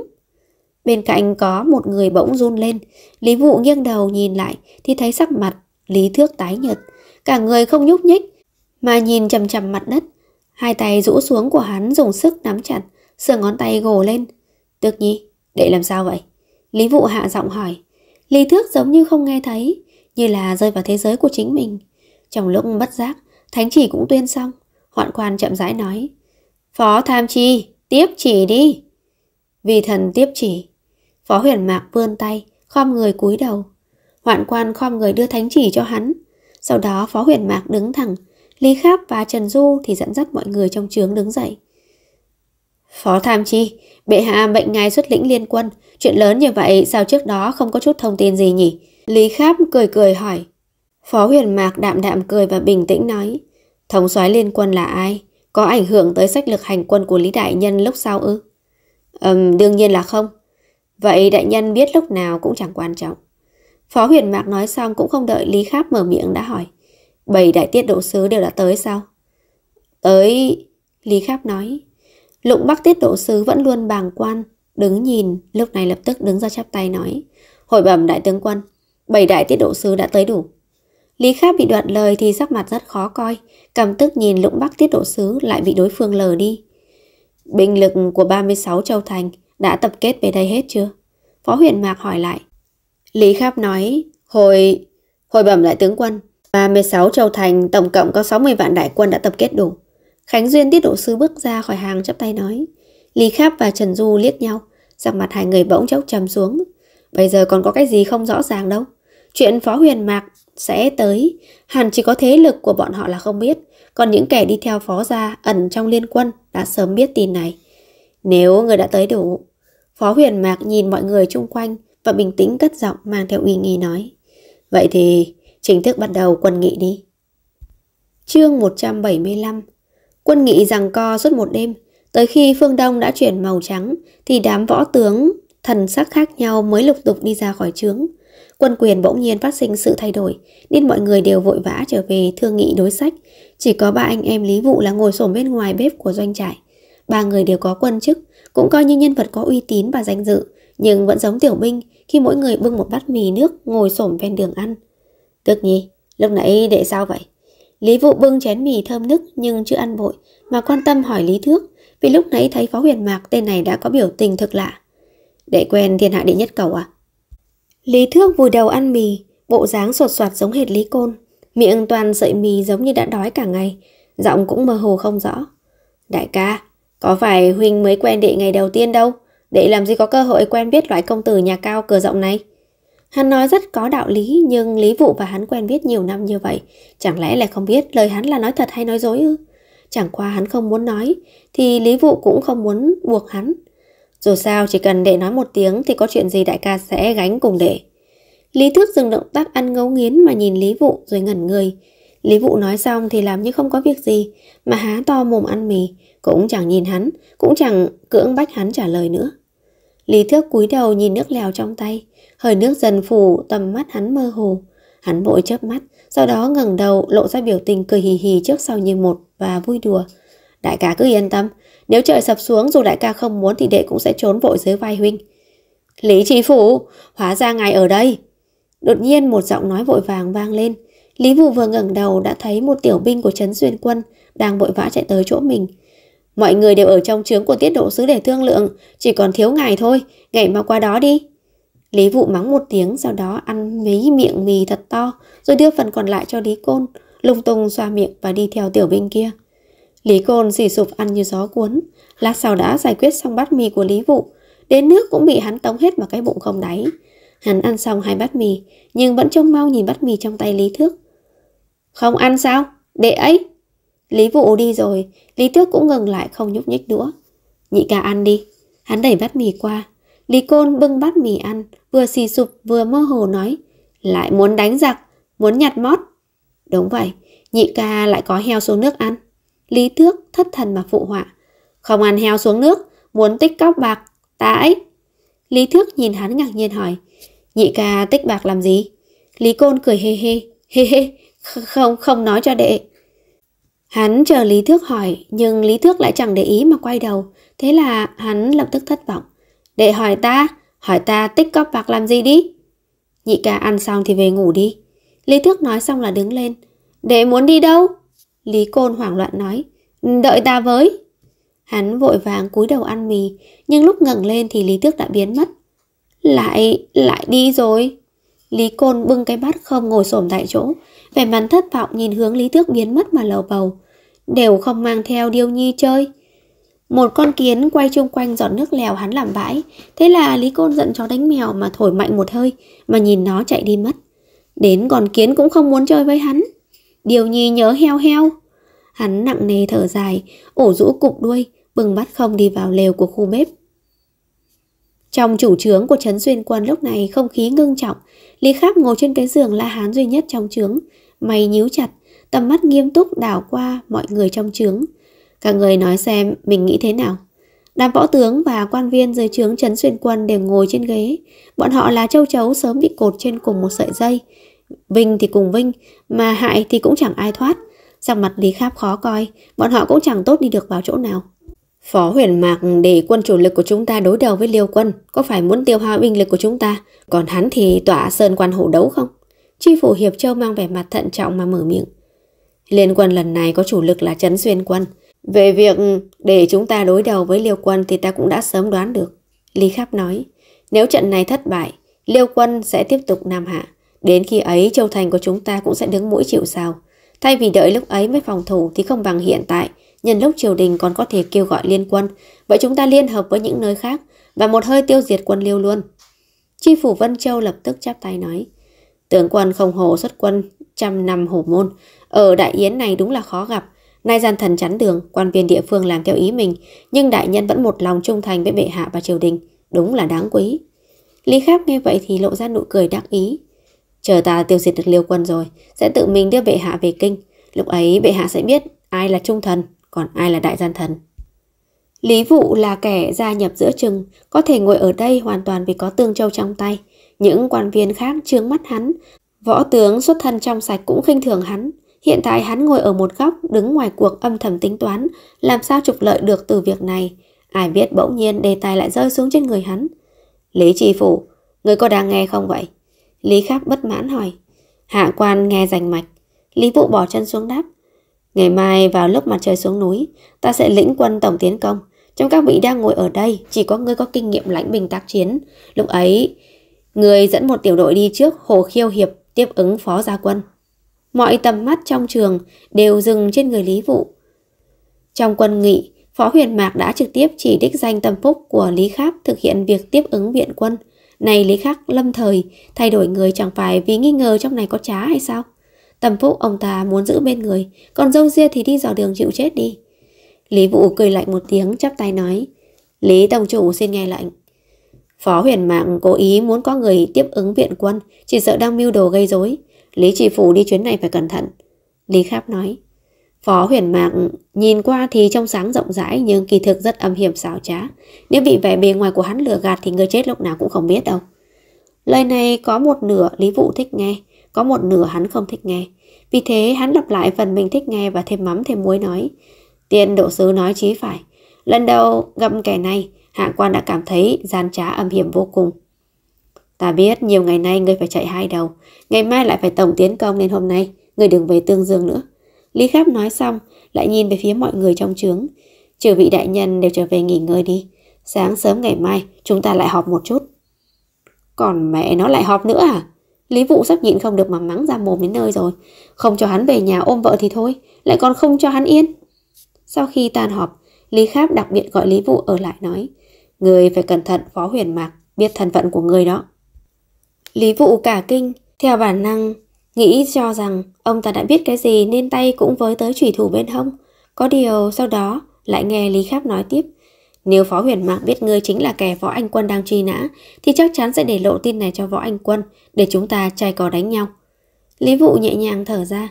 Bên cạnh có một người bỗng run lên, Lý vũ nghiêng đầu nhìn lại thì thấy sắc mặt, Lý Thước tái nhợt, cả người không nhúc nhích, mà nhìn chầm chầm mặt đất. Hai tay rũ xuống của hắn dùng sức nắm chặt, sờ ngón tay gồ lên. Tước nhi, đệ làm sao vậy? Lý vụ hạ giọng hỏi. Lý thước giống như không nghe thấy, như là rơi vào thế giới của chính mình. Trong lúc bất giác, thánh chỉ cũng tuyên xong. Hoạn quan chậm rãi nói. Phó tham chi, tiếp chỉ đi. Vì thần tiếp chỉ. Phó huyền mạc vươn tay, khom người cúi đầu. Hoạn quan khom người đưa thánh chỉ cho hắn. Sau đó phó huyền mạc đứng thẳng, Lý Kháp và Trần Du thì dẫn dắt mọi người trong trướng đứng dậy. Phó Tham Chi, bệ hạ bệnh ngài xuất lĩnh liên quân, chuyện lớn như vậy sao trước đó không có chút thông tin gì nhỉ? Lý Kháp cười cười hỏi. Phó Huyền Mạc đạm đạm cười và bình tĩnh nói, thống soái liên quân là ai? Có ảnh hưởng tới sách lược hành quân của Lý Đại Nhân lúc sau ư? Ừm, đương nhiên là không. Vậy đại nhân biết lúc nào cũng chẳng quan trọng. Phó huyền mạc nói xong cũng không đợi Lý Kháp mở miệng đã hỏi. Bảy đại tiết độ sứ đều đã tới sao? Tới... Lý Kháp nói. Lụng Bắc Tiết Độ Sứ vẫn luôn bàng quan, đứng nhìn, lúc này lập tức đứng ra chắp tay nói. Hội bẩm đại tướng quân, bảy đại tiết độ sứ đã tới đủ. Lý Khác bị đoạn lời thì sắc mặt rất khó coi, cầm tức nhìn Lũng Bắc tiết độ sứ lại bị đối phương lờ đi. Binh lực của 36 châu thành đã tập kết về đây hết chưa? Phó huyện Mạc hỏi lại. Lý Kháp nói, hồi... Hồi bẩm đại tướng quân, 36 châu thành tổng cộng có 60 vạn đại quân đã tập kết đủ. Khánh Duyên tiết độ sư bước ra khỏi hàng chắp tay nói. Lý Kháp và Trần Du liếc nhau, sắc mặt hai người bỗng chốc trầm xuống. Bây giờ còn có cái gì không rõ ràng đâu. Chuyện Phó Huyền Mạc sẽ tới, hẳn chỉ có thế lực của bọn họ là không biết, còn những kẻ đi theo Phó gia ẩn trong liên quân đã sớm biết tin này. Nếu người đã tới đủ, Phó Huyền Mạc nhìn mọi người chung quanh và bình tĩnh cất giọng mang theo uy nghi nói. Vậy thì chính thức bắt đầu quân nghị đi. Chương 175 Quân nghị rằng co suốt một đêm, tới khi phương Đông đã chuyển màu trắng thì đám võ tướng thần sắc khác nhau mới lục tục đi ra khỏi trướng. Quân quyền bỗng nhiên phát sinh sự thay đổi, nên mọi người đều vội vã trở về thương nghị đối sách. Chỉ có ba anh em Lý Vụ là ngồi sổm bên ngoài bếp của doanh trại. Ba người đều có quân chức, cũng coi như nhân vật có uy tín và danh dự, nhưng vẫn giống tiểu binh khi mỗi người bưng một bát mì nước ngồi sổm ven đường ăn. Tước nhi, lúc nãy đệ sao vậy? Lý Vụ bưng chén mì thơm nức nhưng chưa ăn vội mà quan tâm hỏi Lý Thước vì lúc nãy thấy Phó Huyền Mạc tên này đã có biểu tình thực lạ. Để quen thiên hạ đệ nhất cầu à? Lý Thước vùi đầu ăn mì, bộ dáng sột soạt giống hệt Lý Côn, miệng toàn sợi mì giống như đã đói cả ngày, giọng cũng mơ hồ không rõ. Đại ca, có phải Huynh mới quen đệ ngày đầu tiên đâu? Đệ làm gì có cơ hội quen biết loại công tử nhà cao cửa rộng này? Hắn nói rất có đạo lý nhưng Lý Vụ và hắn quen biết nhiều năm như vậy, chẳng lẽ lại không biết lời hắn là nói thật hay nói dối ư? Chẳng qua hắn không muốn nói thì Lý Vụ cũng không muốn buộc hắn. Dù sao chỉ cần để nói một tiếng thì có chuyện gì đại ca sẽ gánh cùng để. Lý Thước dừng động tác ăn ngấu nghiến mà nhìn Lý Vụ rồi ngẩn người. Lý Vụ nói xong thì làm như không có việc gì mà há to mồm ăn mì, cũng chẳng nhìn hắn, cũng chẳng cưỡng bách hắn trả lời nữa. Lý Thước cúi đầu nhìn nước lèo trong tay, hơi nước dần phủ tầm mắt hắn mơ hồ. Hắn vội chớp mắt, sau đó ngẩng đầu lộ ra biểu tình cười hì hì trước sau như một và vui đùa. Đại ca cứ yên tâm, nếu trời sập xuống dù đại ca không muốn thì đệ cũng sẽ trốn vội dưới vai huynh. Lý Tri Phủ, hóa ra ngài ở đây. Đột nhiên một giọng nói vội vàng vang lên. Lý Vũ vừa ngẩng đầu đã thấy một tiểu binh của Trấn Xuyên Quân đang vội vã chạy tới chỗ mình. Mọi người đều ở trong trướng của tiết độ sứ để thương lượng, chỉ còn thiếu ngài thôi, ngày mau qua đó đi. Lý vụ mắng một tiếng sau đó ăn mấy miệng mì thật to rồi đưa phần còn lại cho Lý Côn, lung tung xoa miệng và đi theo tiểu binh kia. Lý Côn xỉ sụp ăn như gió cuốn, lát sau đã giải quyết xong bát mì của Lý Vụ, đến nước cũng bị hắn tống hết vào cái bụng không đáy. Hắn ăn xong hai bát mì, nhưng vẫn trông mau nhìn bát mì trong tay Lý Thước. Không ăn sao? Đệ ấy! Lý Vụ đi rồi, Lý Thước cũng ngừng lại không nhúc nhích nữa. Nhị ca ăn đi. Hắn đẩy bát mì qua, Lý Côn bưng bát mì ăn, vừa xì sụp vừa mơ hồ nói, lại muốn đánh giặc, muốn nhặt mót. Đúng vậy, nhị ca lại có heo xuống nước ăn. Lý Thước thất thần mà phụ họa, không ăn heo xuống nước, muốn tích cóc bạc, ta ấy. Lý Thước nhìn hắn ngạc nhiên hỏi, nhị ca tích bạc làm gì? Lý Côn cười hê hê, hê hê, không, không nói cho đệ. Hắn chờ Lý Thước hỏi, nhưng Lý Thước lại chẳng để ý mà quay đầu, thế là hắn lập tức thất vọng để hỏi ta, hỏi ta tích cóp bạc làm gì đi? Nhị ca ăn xong thì về ngủ đi. Lý Thước nói xong là đứng lên. để muốn đi đâu? Lý Côn hoảng loạn nói. Đợi ta với. Hắn vội vàng cúi đầu ăn mì, nhưng lúc ngẩng lên thì Lý Tước đã biến mất. Lại, lại đi rồi. Lý Côn bưng cái bát không ngồi xổm tại chỗ, vẻ mặt thất vọng nhìn hướng Lý Tước biến mất mà lầu bầu. Đều không mang theo Điêu Nhi chơi, một con kiến quay chung quanh giọt nước lèo hắn làm bãi Thế là Lý Côn giận chó đánh mèo mà thổi mạnh một hơi Mà nhìn nó chạy đi mất Đến còn kiến cũng không muốn chơi với hắn Điều nhi nhớ heo heo Hắn nặng nề thở dài Ổ rũ cụp đuôi Bừng bắt không đi vào lều của khu bếp Trong chủ trướng của Trấn Xuyên Quân lúc này không khí ngưng trọng Lý Khắc ngồi trên cái giường la hán duy nhất trong trướng Mày nhíu chặt Tầm mắt nghiêm túc đảo qua mọi người trong trướng các người nói xem mình nghĩ thế nào? Đám võ tướng và quan viên dưới trướng Trấn Xuyên Quân đều ngồi trên ghế. Bọn họ là châu chấu sớm bị cột trên cùng một sợi dây. Vinh thì cùng Vinh, mà hại thì cũng chẳng ai thoát. Sắc mặt Lý Kháp khó coi, bọn họ cũng chẳng tốt đi được vào chỗ nào. Phó huyền mạc để quân chủ lực của chúng ta đối đầu với liêu quân, có phải muốn tiêu hao binh lực của chúng ta, còn hắn thì tỏa sơn quan hổ đấu không? Chi phủ Hiệp Châu mang vẻ mặt thận trọng mà mở miệng. Liên quân lần này có chủ lực là Trấn Xuyên quân, về việc để chúng ta đối đầu với Liêu Quân thì ta cũng đã sớm đoán được. Lý Khắp nói, nếu trận này thất bại, Liêu Quân sẽ tiếp tục Nam Hạ. Đến khi ấy Châu Thành của chúng ta cũng sẽ đứng mũi chịu sao. Thay vì đợi lúc ấy mới phòng thủ thì không bằng hiện tại, nhân lúc triều đình còn có thể kêu gọi liên quân. Vậy chúng ta liên hợp với những nơi khác và một hơi tiêu diệt quân Liêu luôn. Chi phủ Vân Châu lập tức chắp tay nói, tướng quân không hồ xuất quân trăm năm hổ môn, ở đại yến này đúng là khó gặp, Nay gian thần chắn đường, quan viên địa phương làm theo ý mình, nhưng đại nhân vẫn một lòng trung thành với bệ hạ và triều đình, đúng là đáng quý. Lý Kháp nghe vậy thì lộ ra nụ cười đắc ý. Chờ ta tiêu diệt được liêu quân rồi, sẽ tự mình đưa bệ hạ về kinh. Lúc ấy bệ hạ sẽ biết ai là trung thần, còn ai là đại gian thần. Lý Vụ là kẻ gia nhập giữa chừng, có thể ngồi ở đây hoàn toàn vì có tương châu trong tay. Những quan viên khác trương mắt hắn, võ tướng xuất thân trong sạch cũng khinh thường hắn. Hiện tại hắn ngồi ở một góc, đứng ngoài cuộc âm thầm tính toán, làm sao trục lợi được từ việc này. Ai biết bỗng nhiên đề tài lại rơi xuống trên người hắn. Lý trì Phủ, người có đang nghe không vậy? Lý Kháp bất mãn hỏi. Hạ quan nghe rành mạch. Lý vũ bỏ chân xuống đáp. Ngày mai vào lúc mặt trời xuống núi, ta sẽ lĩnh quân tổng tiến công. Trong các vị đang ngồi ở đây, chỉ có ngươi có kinh nghiệm lãnh bình tác chiến. Lúc ấy, người dẫn một tiểu đội đi trước, hồ khiêu hiệp, tiếp ứng phó gia quân mọi tầm mắt trong trường đều dừng trên người Lý Vụ. Trong quân nghị, Phó Huyền Mạc đã trực tiếp chỉ đích danh tâm phúc của Lý Khắc thực hiện việc tiếp ứng viện quân. Này Lý Khắc lâm thời, thay đổi người chẳng phải vì nghi ngờ trong này có trá hay sao? Tâm phúc ông ta muốn giữ bên người, còn dâu ria thì đi dò đường chịu chết đi. Lý Vũ cười lạnh một tiếng chắp tay nói, Lý Tổng Chủ xin nghe lệnh. Phó huyền mạng cố ý muốn có người tiếp ứng viện quân, chỉ sợ đang mưu đồ gây rối Lý Chỉ Phủ đi chuyến này phải cẩn thận. Lý Kháp nói. Phó huyền Mạng nhìn qua thì trong sáng rộng rãi nhưng kỳ thực rất âm hiểm xảo trá. Nếu bị vẻ bề ngoài của hắn lừa gạt thì người chết lúc nào cũng không biết đâu. Lời này có một nửa Lý Vũ thích nghe, có một nửa hắn không thích nghe. Vì thế hắn lặp lại phần mình thích nghe và thêm mắm thêm muối nói. Tiên độ sứ nói chí phải. Lần đầu gặp kẻ này, hạ quan đã cảm thấy gian trá âm hiểm vô cùng. Ta biết nhiều ngày nay ngươi phải chạy hai đầu, ngày mai lại phải tổng tiến công nên hôm nay ngươi đừng về tương dương nữa. Lý Kháp nói xong, lại nhìn về phía mọi người trong trướng. Trừ vị đại nhân đều trở về nghỉ ngơi đi. Sáng sớm ngày mai chúng ta lại họp một chút. Còn mẹ nó lại họp nữa à? Lý Vũ sắp nhịn không được mà mắng ra mồm đến nơi rồi. Không cho hắn về nhà ôm vợ thì thôi, lại còn không cho hắn yên. Sau khi tan họp, Lý Kháp đặc biệt gọi Lý Vũ ở lại nói. Người phải cẩn thận phó huyền mạc, biết thân phận của người đó. Lý vụ cả kinh, theo bản năng, nghĩ cho rằng ông ta đã biết cái gì nên tay cũng với tới chủy thủ bên hông. Có điều sau đó lại nghe Lý Kháp nói tiếp. Nếu Phó Huyền Mạng biết ngươi chính là kẻ Võ Anh Quân đang truy nã, thì chắc chắn sẽ để lộ tin này cho Võ Anh Quân để chúng ta trai cò đánh nhau. Lý Vụ nhẹ nhàng thở ra.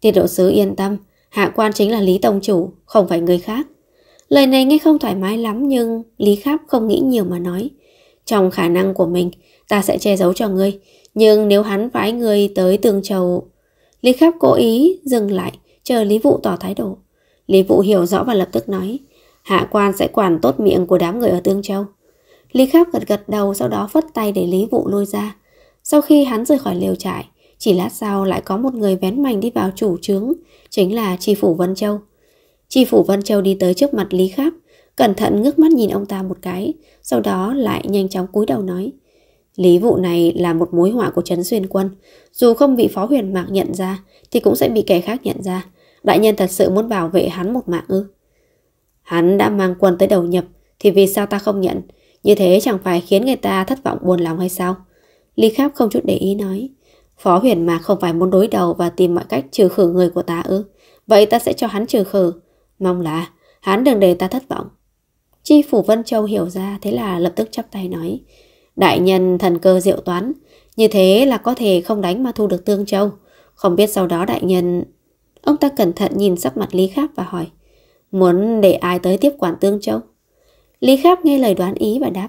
Tiết độ sứ yên tâm, hạ quan chính là Lý Tông Chủ, không phải người khác. Lời này nghe không thoải mái lắm nhưng Lý Kháp không nghĩ nhiều mà nói. Trong khả năng của mình, ta sẽ che giấu cho ngươi. Nhưng nếu hắn phái ngươi tới tường châu, Lý Khắc cố ý dừng lại, chờ Lý Vụ tỏ thái độ. Lý Vụ hiểu rõ và lập tức nói, hạ quan sẽ quản tốt miệng của đám người ở Tương Châu. Lý Khắc gật gật đầu sau đó phất tay để Lý Vụ lui ra. Sau khi hắn rời khỏi liều trại, chỉ lát sau lại có một người vén mảnh đi vào chủ trướng, chính là Tri Phủ Vân Châu. Tri Phủ Vân Châu đi tới trước mặt Lý Khắc, cẩn thận ngước mắt nhìn ông ta một cái, sau đó lại nhanh chóng cúi đầu nói – Lý vụ này là một mối họa của Trấn Xuyên Quân. Dù không bị Phó Huyền Mạc nhận ra, thì cũng sẽ bị kẻ khác nhận ra. Đại nhân thật sự muốn bảo vệ hắn một mạng ư. Hắn đã mang quân tới đầu nhập, thì vì sao ta không nhận? Như thế chẳng phải khiến người ta thất vọng buồn lòng hay sao? Lý Kháp không chút để ý nói. Phó Huyền Mạc không phải muốn đối đầu và tìm mọi cách trừ khử người của ta ư. Vậy ta sẽ cho hắn trừ khử. Mong là hắn đừng để ta thất vọng. Chi phủ Vân Châu hiểu ra thế là lập tức chắp tay nói. Đại nhân thần cơ diệu toán, như thế là có thể không đánh mà thu được Tương Châu. Không biết sau đó đại nhân... Ông ta cẩn thận nhìn sắc mặt Lý Kháp và hỏi, muốn để ai tới tiếp quản Tương Châu? Lý Kháp nghe lời đoán ý và đáp,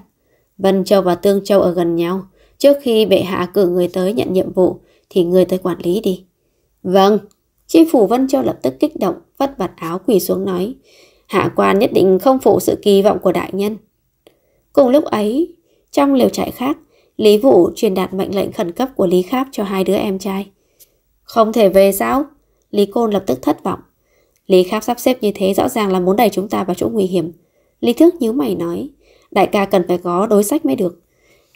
Vân Châu và Tương Châu ở gần nhau, trước khi bệ hạ cử người tới nhận nhiệm vụ thì người tới quản lý đi. Vâng, tri phủ Vân Châu lập tức kích động, vất vặt áo quỳ xuống nói, hạ quan nhất định không phụ sự kỳ vọng của đại nhân. Cùng lúc ấy, trong liều trại khác, Lý Vũ truyền đạt mệnh lệnh khẩn cấp của Lý Kháp cho hai đứa em trai. Không thể về sao? Lý Côn lập tức thất vọng. Lý Kháp sắp xếp như thế rõ ràng là muốn đẩy chúng ta vào chỗ nguy hiểm. Lý Thước nhíu mày nói, đại ca cần phải có đối sách mới được.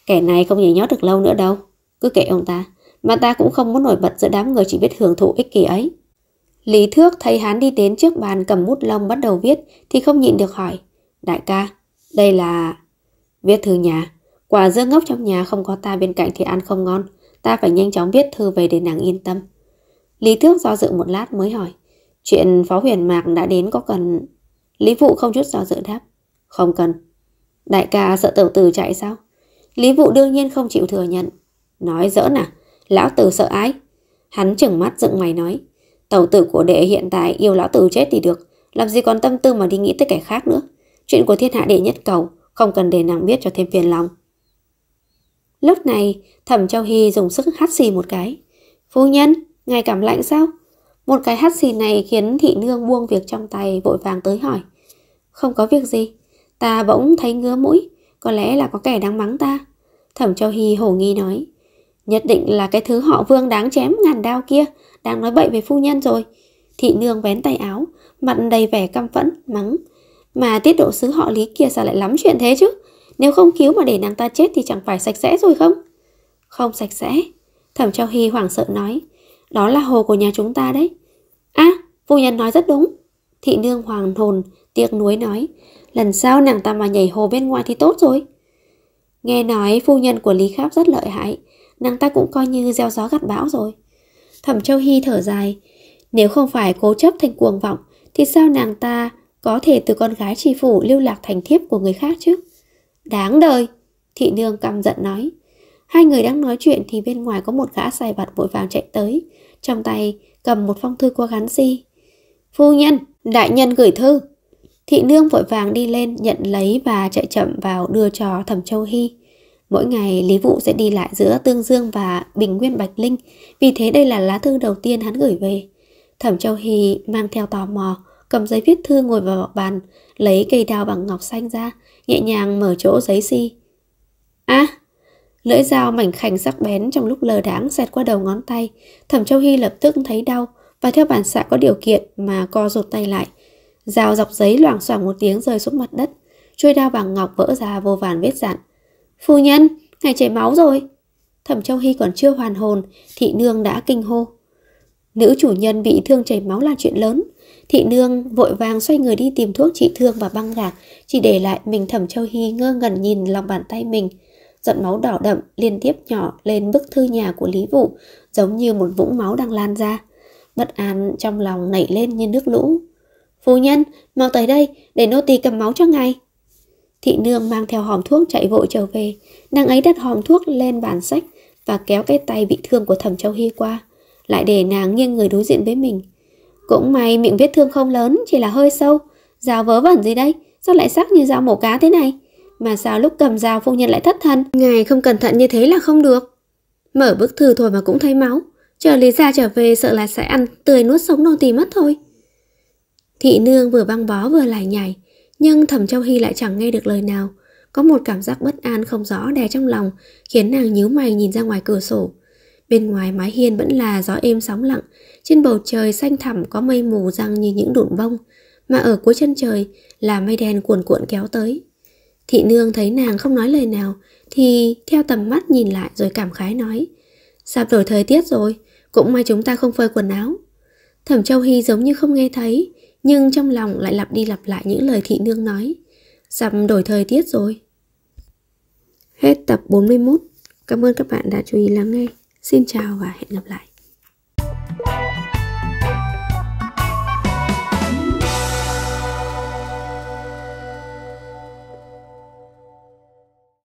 Kẻ này không nhảy nhót được lâu nữa đâu. Cứ kệ ông ta, mà ta cũng không muốn nổi bật giữa đám người chỉ biết hưởng thụ ích kỷ ấy. Lý Thước thấy hắn đi đến trước bàn cầm bút lông bắt đầu viết thì không nhịn được hỏi. Đại ca, đây là... Viết thư nhà, Quả dưa ngốc trong nhà không có ta bên cạnh thì ăn không ngon. Ta phải nhanh chóng viết thư về để nàng yên tâm. Lý Thước do dự một lát mới hỏi. Chuyện Phó Huyền Mạc đã đến có cần... Lý Vụ không chút do dự đáp. Không cần. Đại ca sợ tiểu tử chạy sao? Lý Vụ đương nhiên không chịu thừa nhận. Nói giỡn à? Lão tử sợ ai? Hắn chừng mắt dựng mày nói. Tẩu tử của đệ hiện tại yêu lão tử chết thì được. Làm gì còn tâm tư mà đi nghĩ tới kẻ khác nữa. Chuyện của thiên hạ đệ nhất cầu. Không cần để nàng biết cho thêm phiền lòng. Lúc này, thẩm châu Hy dùng sức hắt xì một cái. Phu nhân, ngài cảm lạnh sao? Một cái hắt xì này khiến thị nương buông việc trong tay vội vàng tới hỏi. Không có việc gì, ta bỗng thấy ngứa mũi, có lẽ là có kẻ đang mắng ta. Thẩm châu Hy hổ nghi nói. Nhất định là cái thứ họ vương đáng chém ngàn đao kia, đang nói bậy về phu nhân rồi. Thị nương vén tay áo, mặt đầy vẻ căm phẫn, mắng. Mà tiết độ sứ họ lý kia sao lại lắm chuyện thế chứ? Nếu không cứu mà để nàng ta chết thì chẳng phải sạch sẽ rồi không? Không sạch sẽ. Thẩm Châu Hy hoảng sợ nói. Đó là hồ của nhà chúng ta đấy. a à, phu nhân nói rất đúng. Thị nương hoàng hồn, tiếc nuối nói. Lần sau nàng ta mà nhảy hồ bên ngoài thì tốt rồi. Nghe nói phu nhân của Lý Kháp rất lợi hại. Nàng ta cũng coi như gieo gió gặt bão rồi. Thẩm Châu Hy thở dài. Nếu không phải cố chấp thành cuồng vọng, thì sao nàng ta có thể từ con gái tri phủ lưu lạc thành thiếp của người khác chứ? Đáng đời, thị nương căm giận nói. Hai người đang nói chuyện thì bên ngoài có một gã xài vặt vội vàng chạy tới, trong tay cầm một phong thư qua gắn gì. Phu nhân, đại nhân gửi thư. Thị nương vội vàng đi lên nhận lấy và chạy chậm vào đưa cho thẩm châu hy. Mỗi ngày Lý Vũ sẽ đi lại giữa Tương Dương và Bình Nguyên Bạch Linh, vì thế đây là lá thư đầu tiên hắn gửi về. Thẩm Châu Hy mang theo tò mò, cầm giấy viết thư ngồi vào bàn, lấy cây đao bằng ngọc xanh ra, nhẹ nhàng mở chỗ giấy si. a à, lưỡi dao mảnh khảnh sắc bén trong lúc lờ đáng xẹt qua đầu ngón tay, thẩm châu hy lập tức thấy đau và theo bản xạ có điều kiện mà co rụt tay lại. Dao dọc giấy loảng xoảng một tiếng rơi xuống mặt đất, chuôi đao bằng ngọc vỡ ra vô vàn vết dạn. Phu nhân, ngài chảy máu rồi. Thẩm Châu Hy còn chưa hoàn hồn, thị nương đã kinh hô. Nữ chủ nhân bị thương chảy máu là chuyện lớn, Thị nương vội vàng xoay người đi tìm thuốc trị thương và băng gạc, chỉ để lại mình thẩm châu hy ngơ ngẩn nhìn lòng bàn tay mình. Giận máu đỏ đậm liên tiếp nhỏ lên bức thư nhà của Lý Vũ, giống như một vũng máu đang lan ra. Bất an trong lòng nảy lên như nước lũ. Phu nhân, mau tới đây, để nô tỳ cầm máu cho ngài. Thị nương mang theo hòm thuốc chạy vội trở về. Nàng ấy đặt hòm thuốc lên bàn sách và kéo cái tay bị thương của thẩm châu hy qua. Lại để nàng nghiêng người đối diện với mình. Cũng may miệng vết thương không lớn, chỉ là hơi sâu. Dao vớ vẩn gì đây? Sao lại sắc như dao mổ cá thế này? Mà sao lúc cầm dao phu nhân lại thất thần? Ngài không cẩn thận như thế là không được. Mở bức thư thôi mà cũng thấy máu. Chờ Lý Gia trở về sợ là sẽ ăn tươi nuốt sống nô tỳ mất thôi. Thị nương vừa băng bó vừa lại nhảy nhưng Thẩm Châu Hy lại chẳng nghe được lời nào. Có một cảm giác bất an không rõ đè trong lòng, khiến nàng nhíu mày nhìn ra ngoài cửa sổ. Bên ngoài mái hiên vẫn là gió êm sóng lặng, trên bầu trời xanh thẳm có mây mù răng như những đụn bông, mà ở cuối chân trời là mây đen cuồn cuộn kéo tới. Thị nương thấy nàng không nói lời nào thì theo tầm mắt nhìn lại rồi cảm khái nói Sắp đổi thời tiết rồi, cũng may chúng ta không phơi quần áo. Thẩm Châu Hy giống như không nghe thấy, nhưng trong lòng lại lặp đi lặp lại những lời thị nương nói. Sắp đổi thời tiết rồi. Hết tập 41. Cảm ơn các bạn đã chú ý lắng nghe. Xin chào và hẹn gặp lại.